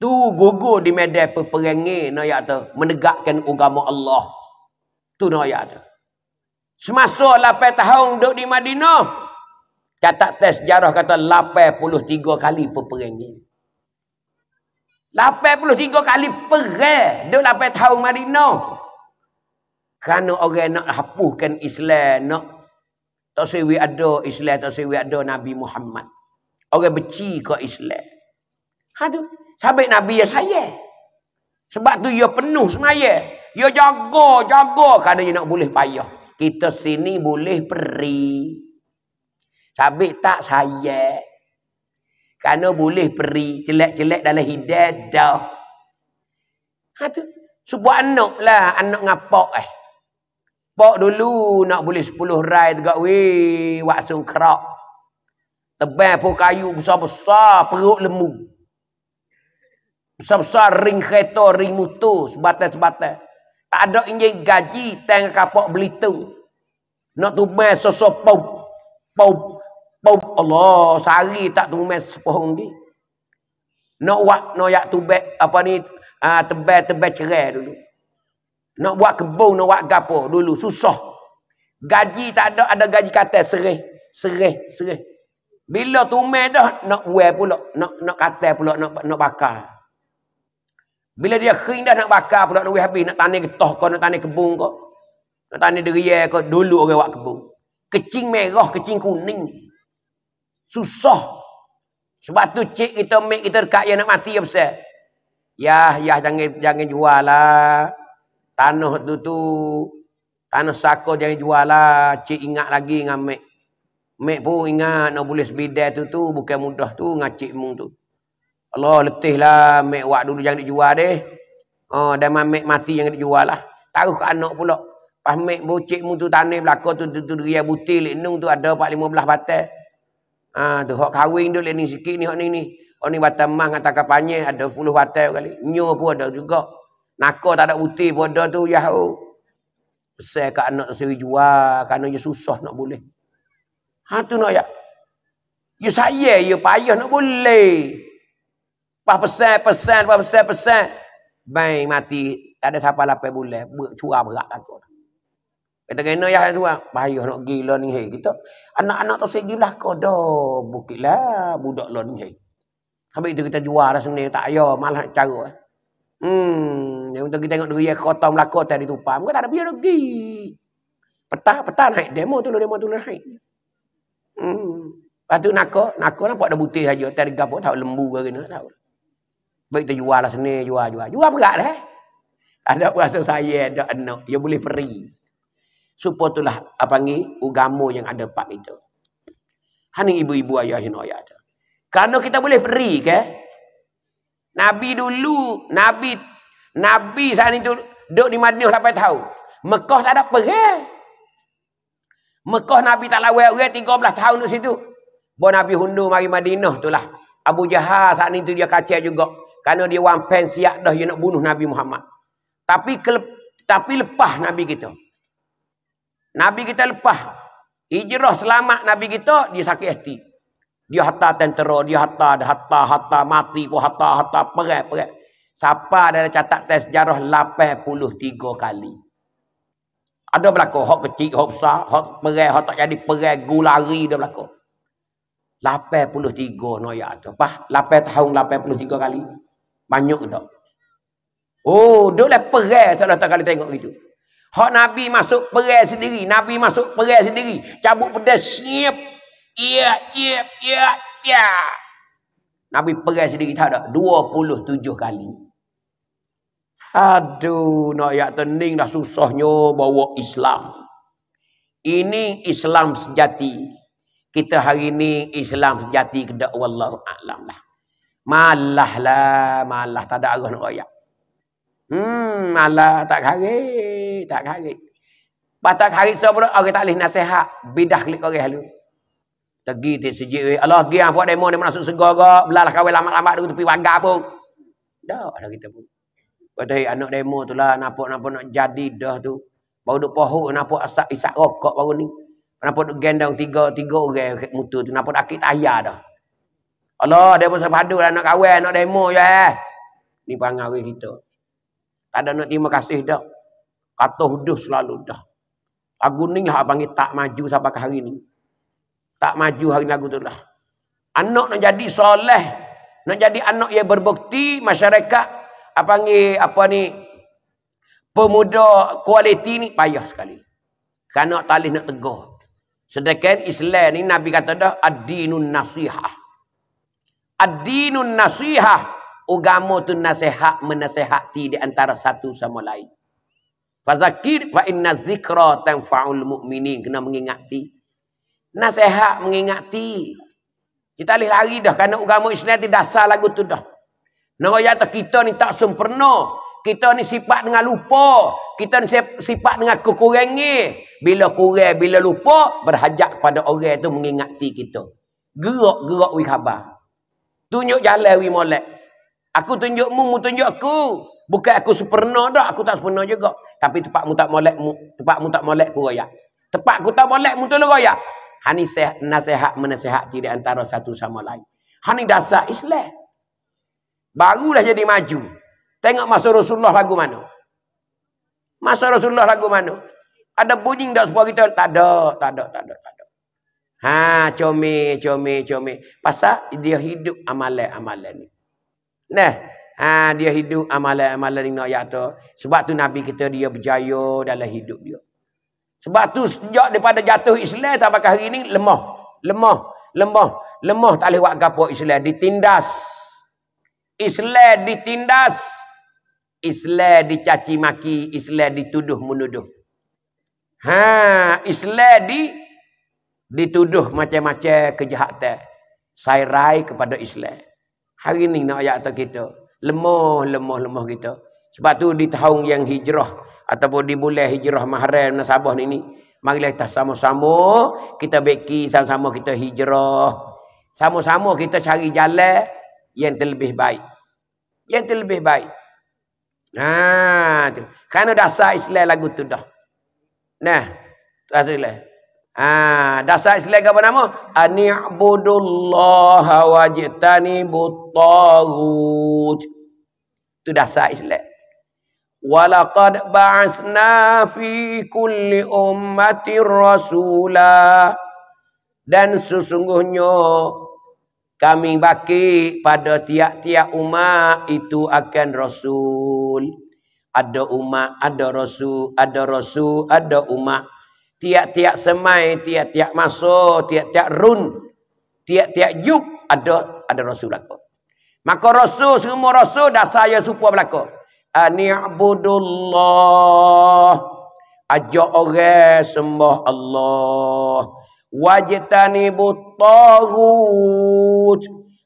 Speaker 1: Tu gugur di medan peperangi nak ayat tu. Menegakkan agama Allah. Tu nak ayat tu. Semasa lapai tahun duduk di Madinah. Kata tes sejarah kata lapai puluh tiga kali lapai puluh tiga kali perang duduk lapai tahun Madinah. Kerana orang nak hapuhkan Islam, nak tak sewi ada Islam, tak sewi ada Nabi Muhammad. Orang beci ke Islam. Ha tu. Sampai Nabi ya saya. Sebab tu ia ya penuh semaya. Ia ya jaga, jaga. Kerana ia nak boleh payah. Kita sini boleh peri. Sampai tak saya. Kerana boleh peri. Celek-celek dalam hidup dah. Ha tu. Sebuah anak lah. Anak ngapak eh. Pak dulu nak boleh sepuluh rai dekat weh, wak sung kerak. Tebal pun kayu besar-besar, perut lemu. Besar-besar ring kereta, ring motor, sebatas-sebatas. Tak ada ingin gaji, tengah kapok beli tu. Nak tumai sosok pop, pop, pop. Allah, sehari tak tumai sepohong ni. Nak wak, nak yak apa ni, uh, tebal-tebal cerai dulu. Nak buat kebun, nak buat gapo dulu. Susah. Gaji tak ada, ada gaji katil. Serih. Serih. Serih. Bila tu tumai dah, nak buat pula. Nak, nak katil pula, nak, nak bakar. Bila dia kering dah, nak bakar pula, nak buat habis. Nak tanah getoh kau, nak tanah kebun kau. Nak tanah deria kau. Dulu orang buat kebun. Kecing merah, kecing kuning. Susah. Sebab tu cik kita, mek kita dekat yang nak mati. Ya, besar. yah ya jangan, jangan jual lah. Tanah tu tu tanah sako jangan jual lah. Cik ingat lagi dengan mek. Mek pun ingat nak boleh sebidai tu tu bukan mudah tu dengan cik mung tu. Allah lah, mek wak dulu jangan dijual deh. Oh, dan mak mek mati jangan dijual lah. Taruh ke anak pula. Pas mek bu cik mung tu tanah belaka tu tu, tu, tu dia butil nung tu ada pak lima belah batal. Ah ha, tu hok kahwin tu lening sikit ni hok ni ni. Oh ni batang mah ngata kapanye ada puluh batal kali. Nyo pun ada juga. Naka tak ada uti bodoh tu Yahu. Besar ke anak sendiri jual. Kerana dia susah nak boleh. Ha tu nak ya. Ya saya, ya payah nak boleh. Pah pesan, pesan, pah pesan, pesan. Bang mati. Tak ada siapa lapai boleh. Curah berat aku. Kata kena ya tu lah. Payah nak pergi lah ni. kita. Anak-anak tak segi lah kau dah. Bukit lah budak lah ni. Habis itu kita jual lah sebenarnya. Tak payah. Malah nak cara. Eh. Hmm. Yang kita tengok dulu yang kota Melaka tadi tu. Faham ke tak ada biar lagi Petah-petah naik. Demo tu, demo tu naik. Hmm. Lepas tu nakal. Nakal nampak ada butir saja. Tadi gabut tak lembu ke kena. Tahu. Baik kita jual lah seni. Jual, jual. Jual berat lah. Eh. Ada rasa saya ada anak. Dia boleh peri. Supo lah apa ni ugamu yang ada pak itu. Hani ibu-ibu ayah ini ayah itu. Karena kita boleh peri ke. Nabi dulu, Nabi Nabi saat itu duduk di Madinah 8 tahu, Mekah tak ada perang. Mekah Nabi tak lawan orang 13 tahun di situ. Bawa Nabi hundu mari Madinah itulah. Abu Jahal saat itu dia kacau juga. Karena dia orang pensiak dah dia nak bunuh Nabi Muhammad. Tapi kelep, tapi lepas Nabi kita. Nabi kita lepas. Hijrah selamat Nabi kita, dia sakit hati. Dia hatta tentera, dia hatta, hatta, hatta, mati, hatta, hatta, perat, perat. Sapa ada catat test sejarah 83 kali. Ada berlaku. Hak kecil, hak besar, hak perai, hak tak jadi perai, gulari dia berlaku. 83 noya tu. Pah, 8 tahun 83 kali. Banyak tak? Oh, dia boleh perai salah tak kali tengok itu. Hak Nabi masuk perai sendiri. Nabi masuk perai sendiri. Cabut pedas. Siap. Iya, iya, iya, iya. Nabi perai sendiri tak ada 27 kali. Aduh, nak yak tening dah susahnya bawa Islam. Ini Islam sejati. Kita hari ini Islam sejati kedak wallahu a'lam lah. Malah lah, malah tak ada arah nak royak. Hmm, malah tak kari, tak kari. Patak kari sebab orang tak boleh nasihat. Bidah klik orang halus. Tegi ti sejik weh. Alah gi ah, buat demo ni masuk segaga, belalah kawin lama-lama, dulu tepi wagak pun. Dah ada kita pun. Kata anak demo tu lah nampak-nampak nak jadi dah tu. Baru duk pohok nampak asap isap rokok baru ni. Nampak duk gendang tiga tiga orang kat motor tu nampak akit ayah dah. Allah, dia pun sepadu lah nak kawin nak demo je ya, eh. Ni pangarai kita. Tak ada nak terima kasih dah. Kata hudus selalu dah. Agun ni lah abang tak maju sampai ke hari ni tak maju hari lagu tu lah. Anak nak jadi soleh, nak jadi anak yang berbukti masyarakat apa ni apa ni pemuda kualiti ni payah sekali. Karena talih nak tegur. Sedangkan Islam ni Nabi kata dah ad-dinun nasihah. Ad-dinun nasihah, Ugamu tu nasihat menasihati di antara satu sama lain. Fazakir fainna inna dhikra tanfa'ul mu'minin kena mengingati. ti. Nasihat mengingati. Kita boleh lari dah. Kerana agama Islam ni dasar lagu tu dah. Nereka kata kita ni tak sempurna. Kita ni sifat dengan lupa. Kita ni sifat dengan kekurangi. Bila kurang, bila lupa, berhajat pada orang tu mengingati kita. Gerak-gerak wih khabar. Tunjuk jalan wih molek. Aku tunjukmu, mu tunjuk aku. Bukan aku sempurna dah, aku tak sempurna juga. Tapi tempatmu tak molek, tempatmu tak molek, aku royak. Tempatku tak molek, mu tu lu royak. Hani nasihat menasihati di antara satu sama lain. Hani dasar Islam. Barulah jadi maju. Tengok masa Rasulullah lagu mana. Masa Rasulullah lagu mana. Ada bunyi tak sebuah kita? Tak ada, tak ada, tak ada, tak ada. Ha, comel, comel, comel. Pasal dia hidup amalan-amalan ni. Nah, ha, dia hidup amalan-amalan ni nak yata. Sebab tu Nabi kita dia berjaya dalam hidup dia. Sebab tu sejak daripada jatuh Islam sampai hari ini lemah. Lemah. Lemah. Lemah tak boleh buat gapo Islam. Ditindas. Islam ditindas. Islam dicaci maki. Islam dituduh menuduh. Ha, Islam di dituduh macam-macam kejahatan. Sairai kepada Islam. Hari ini nak ayat kita. Lemah, lemah, lemah kita. Sebab tu di tahun yang hijrah ataupun di bulan hijrah mahram dan sabah ni ni marilah kita sama-sama kita beki sama-sama kita hijrah sama-sama kita cari jalan yang terlebih baik yang terlebih baik ha tu kerana dasar Islam lagu tu dah nah tadilah ha dasar Islam apa nama ani'budullaha wajtani butagut tu dasar Islam Walakad ba'asna fi kulli ummati Rasulah dan sesungguhnya kami baki pada tiap-tiap umat itu akan rasul ada umat ada rasul ada rasul ada umat tiap-tiap semai tiap-tiap masa tiap-tiap run tiap-tiap yuk ada ada rasul belaka maka rasul semua rasul dah saya supaya belaka Ani'budullah. Ajak orang sembah Allah. Wajitani butahut.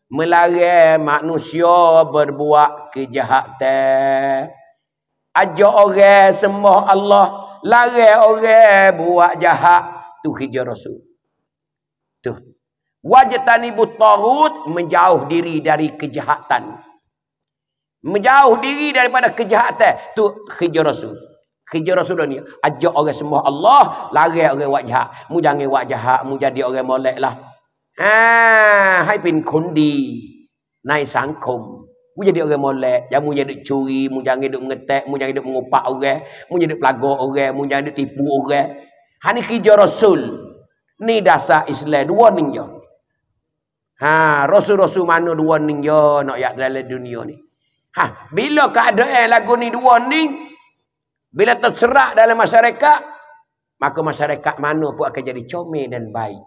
Speaker 1: Melarai manusia berbuat kejahatan. Ajak orang sembah Allah. Larai orang buat jahat. Itu kerja Rasul. Tuh. Wajitani butahut. Menjauh diri dari Kejahatan menjauh diri daripada kejahatan tu kerja rasul kerja rasul ni ajak orang sembah Allah lari orang buat jahat mu jangan buat jahat mu jadi orang molek lah ha hai pin kundi naik sangkum mu jadi orang molek jangan mu jadi curi mu jangan duk mengetek mu jangan duk mengupak orang mu jadi pelagak orang mu jangan duk tipu orang Hani ni kerja rasul ni dasar Islam dua ninja Ha, rasul-rasul mana dua ninja nak yak dalam dunia ni? Ha, bila keadaan eh, lagu ni dua ni bila terserak dalam masyarakat, maka masyarakat mana pun akan jadi comel dan baik.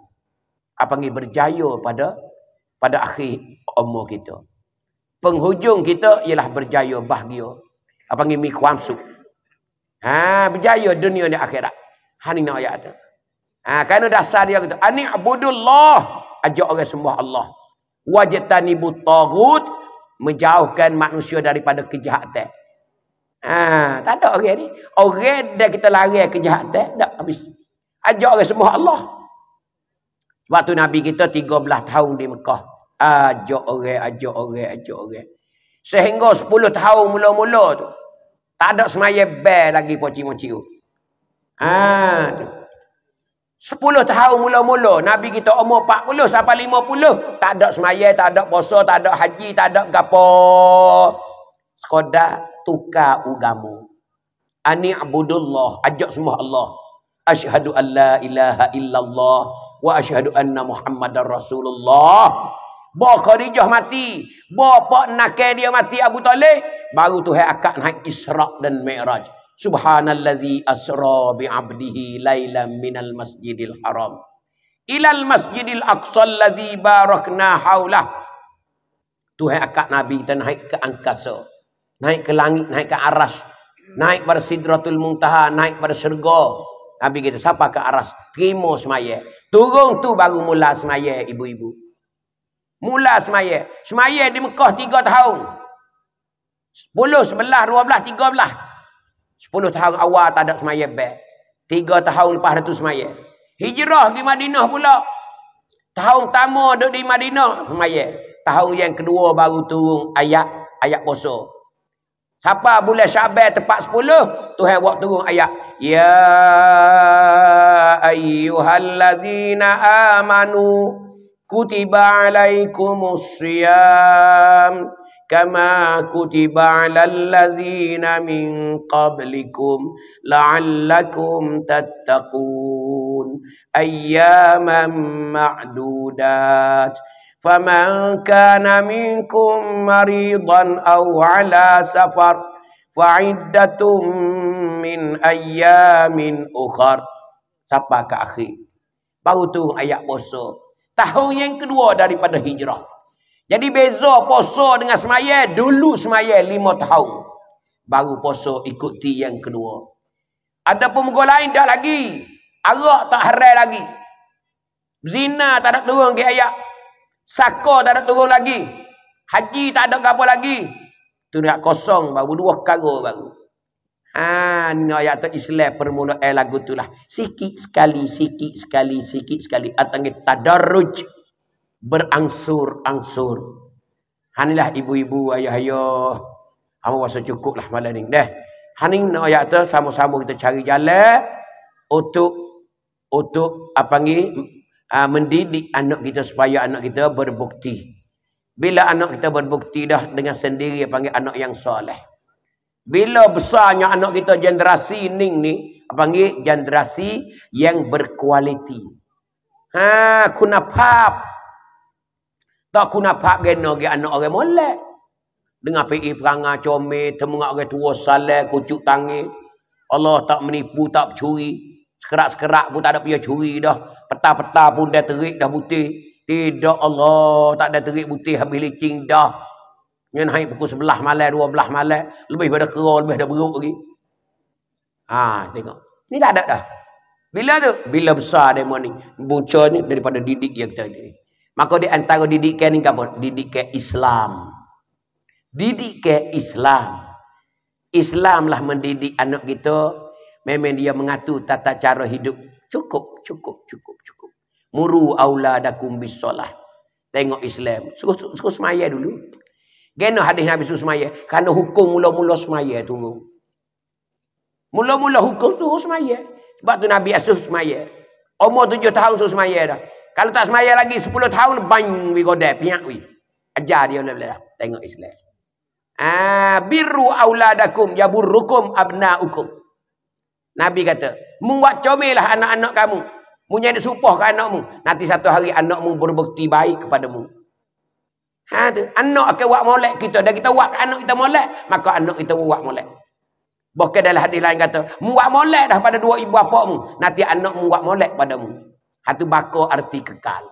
Speaker 1: Apa ni berjaya pada pada akhir umur kita. Penghujung kita ialah berjaya bahagia. Apa ni mi kuamsu. Ha, berjaya dunia dan akhirat. Hani nak ayat tu. Ha, kerana dasar dia kata, Ani'budullah. Ajak orang sembah Allah. Wajetani butagut menjauhkan manusia daripada kejahatan. Ha, tak ada orang ni. Orang dah kita lari kejahatan, dah habis. Ajak orang semua Allah. Sebab tu Nabi kita 13 tahun di Mekah. Ajak orang, ajak orang, ajak orang. Sehingga 10 tahun mula-mula tu. Tak ada semaya bel lagi poci-poci tu. Ha, tu. Sepuluh tahun mula-mula Nabi kita umur 40 sampai puluh Tak ada semaya, tak ada puasa, tak ada haji, tak ada gapo Sekodak tukar ugamu Ani abudullah Ajak semua Allah Ashadu an la ilaha illallah Wa ashadu anna muhammadan rasulullah Bawa Khadijah mati Bawa Pak Nakai dia mati Abu Talib Baru tu hai akak naik Israq dan Mi'raj Subhanalladzi asra bi'abdihi lailan minal masjidil haram ilal masjidil aqsa alladzi barakna haula Tuhan akak Nabi kita naik ke angkasa naik ke langit naik ke aras naik pada sidratul muntaha naik pada syurga Nabi kita siapa ke aras terima semaya turun tu baru mula semaya ibu-ibu mula semaya semaya di Mekah 3 tahun 10 11 12 13 Sepuluh tahun awal tak ada semaya bel. Tiga tahun lepas itu semaya. Hijrah di Madinah pula. Tahun pertama duduk di Madinah semaya. Tahun yang kedua baru turun ayat. Ayat poso. Siapa boleh syabat tepat sepuluh. Tuhan buat turun ayat. Ya ayyuhallazina amanu. Kutiba alaikumusiyam. كما كتب على الذين من قبلكم لعلكم تتقون أياما معدودات فمن كان منكم مريضا أو على سفر فعدة من أيام أخر Siapa ke akhir? Baru tu ayat bosa. Tahun yang kedua daripada hijrah. Jadi beza poso dengan semaya. Dulu semaya lima tahun. Baru poso ikuti yang kedua. Ada pun muka lain dah lagi. Allah tak harai lagi. Zina tak ada turun ke ayat. Sako tak ada turun lagi. Haji tak ada apa lagi. Tu nak kosong baru dua kago baru. Ha, ni ayat tu Islam permulaan eh lagu tu lah. Sikit sekali, sikit sekali, sikit sekali. Atangit tadarruj. Tadarruj berangsur-angsur. Hanilah ibu-ibu, ayah-ayah. Hama rasa cukup lah malam ni. Dah. Haning nak ayat tu, sama-sama kita cari jalan untuk untuk apa ni, ah, mendidik anak kita supaya anak kita berbukti. Bila anak kita berbukti dah dengan sendiri, apa ni, anak yang soleh. Bila besarnya anak kita generasi ni, ni apa ni, generasi yang berkualiti. Ha, kunapap. Kunapap. Tak aku nampak gena ke anak orang molek. dengan pergi perangai comel, temungak orang tua salai, kucuk tangi. Allah tak menipu, tak curi. Sekerak-sekerak pun tak ada punya curi dah. Peta-peta pun dah terik, dah putih. Tidak Allah, tak ada terik putih, habis licing dah. Ini naik pukul sebelah malam, dua belah malam. Lebih pada kera, lebih ada beruk lagi. Ha, tengok. ni tak ada dah. Bila tu? Bila besar demo ni. Bunca ni daripada didik yang kita ni. Maka di antara didikan ni apa? Didikan Islam. Didikan Islam. Islamlah mendidik anak kita. Memang dia mengatur tata cara hidup. Cukup, cukup, cukup, cukup. Muru awla dakum bisolah. Tengok Islam. Suruh, suruh, semaya dulu. Kenapa hadis Nabi suruh semaya? Karena hukum mula-mula semaya itu. Mula-mula hukum suruh semaya. Sebab tu Nabi suruh semaya. Umur tujuh tahun suruh semaya dah. Kalau tak semaya lagi 10 tahun bang we go there pinyak we. Ajar dia boleh tengok Islam. Ah birru auladakum ya yaburrukum abnaukum. Nabi kata, "Muat comelah anak-anak kamu. Munya ada supah ke anakmu. Nanti satu hari anakmu berbakti baik kepadamu." Ha tu, anak akan buat molek kita dan kita buat anak kita molek, maka anak kita buat molek. Bahkan dalam hadis lain kata, "Muat molek dah pada dua ibu bapakmu, nanti anak buat molek padamu." Hatu bako arti kekal.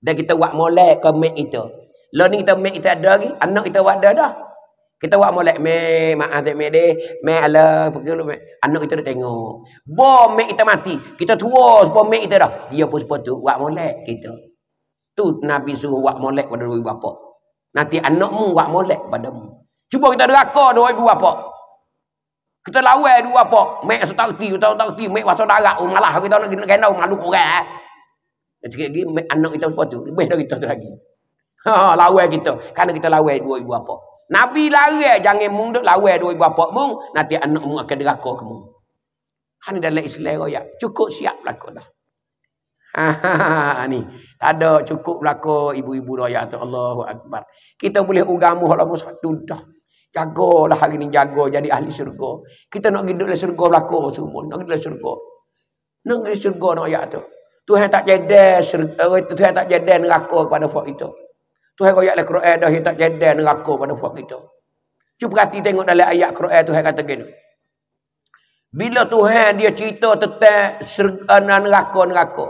Speaker 1: Dan kita buat molek ke mek kita. Lalu ni kita mek kita ada lagi. Anak kita buat dah dah. Kita buat molek mek. mak tak mek deh. Mek ala. Pergi dulu mek. Anak kita dah tengok. Bom mek kita mati. Kita tua sebab mek kita dah. Dia pun sebab tu buat molek kita. Tu Nabi suruh buat molek pada dua ibu bapa. Nanti anakmu buat molek pada mu. Cuba kita derakor dua ibu bapa. Kita lawan dulu apa? Mek setau ti, kita tak ti, mek masa darat, oh malah kita nak nak gendau malu orang eh. Dan sikit lagi mek anak kita sepatu, tu, lebih dari kita lagi. Ha, lawan kita. Karena kita lawan dua ibu apa? Nabi lari eh. jangan munduk lawan dua ibu apa mung, nanti anak mung akan deraka kamu. Hani dalam Islam royak, cukup siap belako dah. Ha, ha, ha, ha, ni. Tak ada cukup belako ibu-ibu royak tu Allahu akbar. Kita boleh ugamu halamu satu dah. Jago lah hari ni jago jadi ahli syurga. Kita nak hidup dalam syurga berlaku semua. Nak hidup dalam syurga. Nak hidup syurga nak ayat tu. Tuhan tak jadi eh, Tuhan tak jadi neraka kepada fuak kita. Tuhan kau ayat Al-Quran dah tak jadi neraka kepada fuak kita. Cuba perhati tengok dalam ayat Al-Quran Tuhan kata gini. Bila Tuhan dia cerita tentang syurga eh, neraka neraka.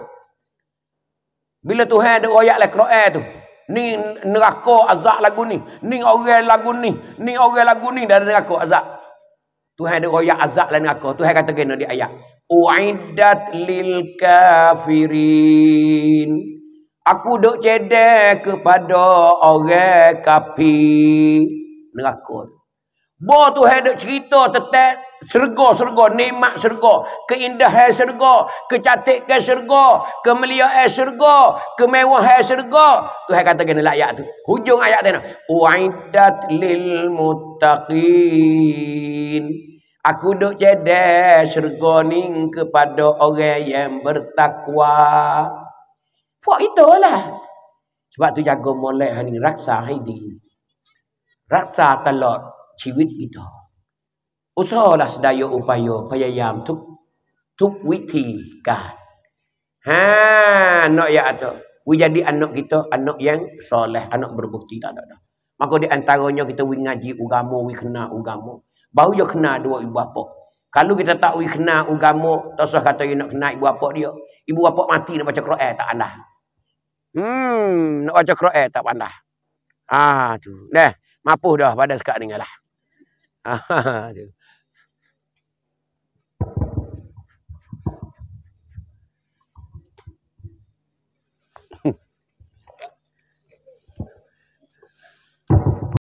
Speaker 1: Bila Tuhan ada ayat Al-Quran tu, Ni neraka azab lagu ni. Ni orang lagu ni. Ni orang lagu ni dari neraka azab. Tuhan ada royak azab lah neraka. Tuhan kata kena di ayat. U'idat lil kafirin. Aku duk cedek kepada orang kapi. Neraka tu. Bo Tuhan duk cerita tetap Serga-serga, nikmat serga. Keindahan serga. Kecatikan serga. Kemeliaan serga. Kemewahan serga. Tuhan kata kena lah ayat tu. Hujung ayat tu. Wa'idat lil mutaqin. Aku duk cedek serga ni kepada orang yang bertakwa. Buat itulah. Sebab tu jaga mulai hari raksa hari ni. Raksa telur ciwit kita. Usahalah sedaya upaya, payayam tuk tuk witi kan. Ha, anak yang atau we jadi anak kita anak yang soleh, anak berbukti tak ada. Maka di antaranya kita we ngaji agama, we kena agama. Baru je kena dua ibu bapa. Kalau kita tak we kena agama, tak usah kata you nak kena ibu bapa dia. Ibu bapa mati nak baca Quran tak pandai. Hmm, nak baca Quran tak pandai. Ah tu. Dah, mampu dah pada sekak dengarlah. Ah tu.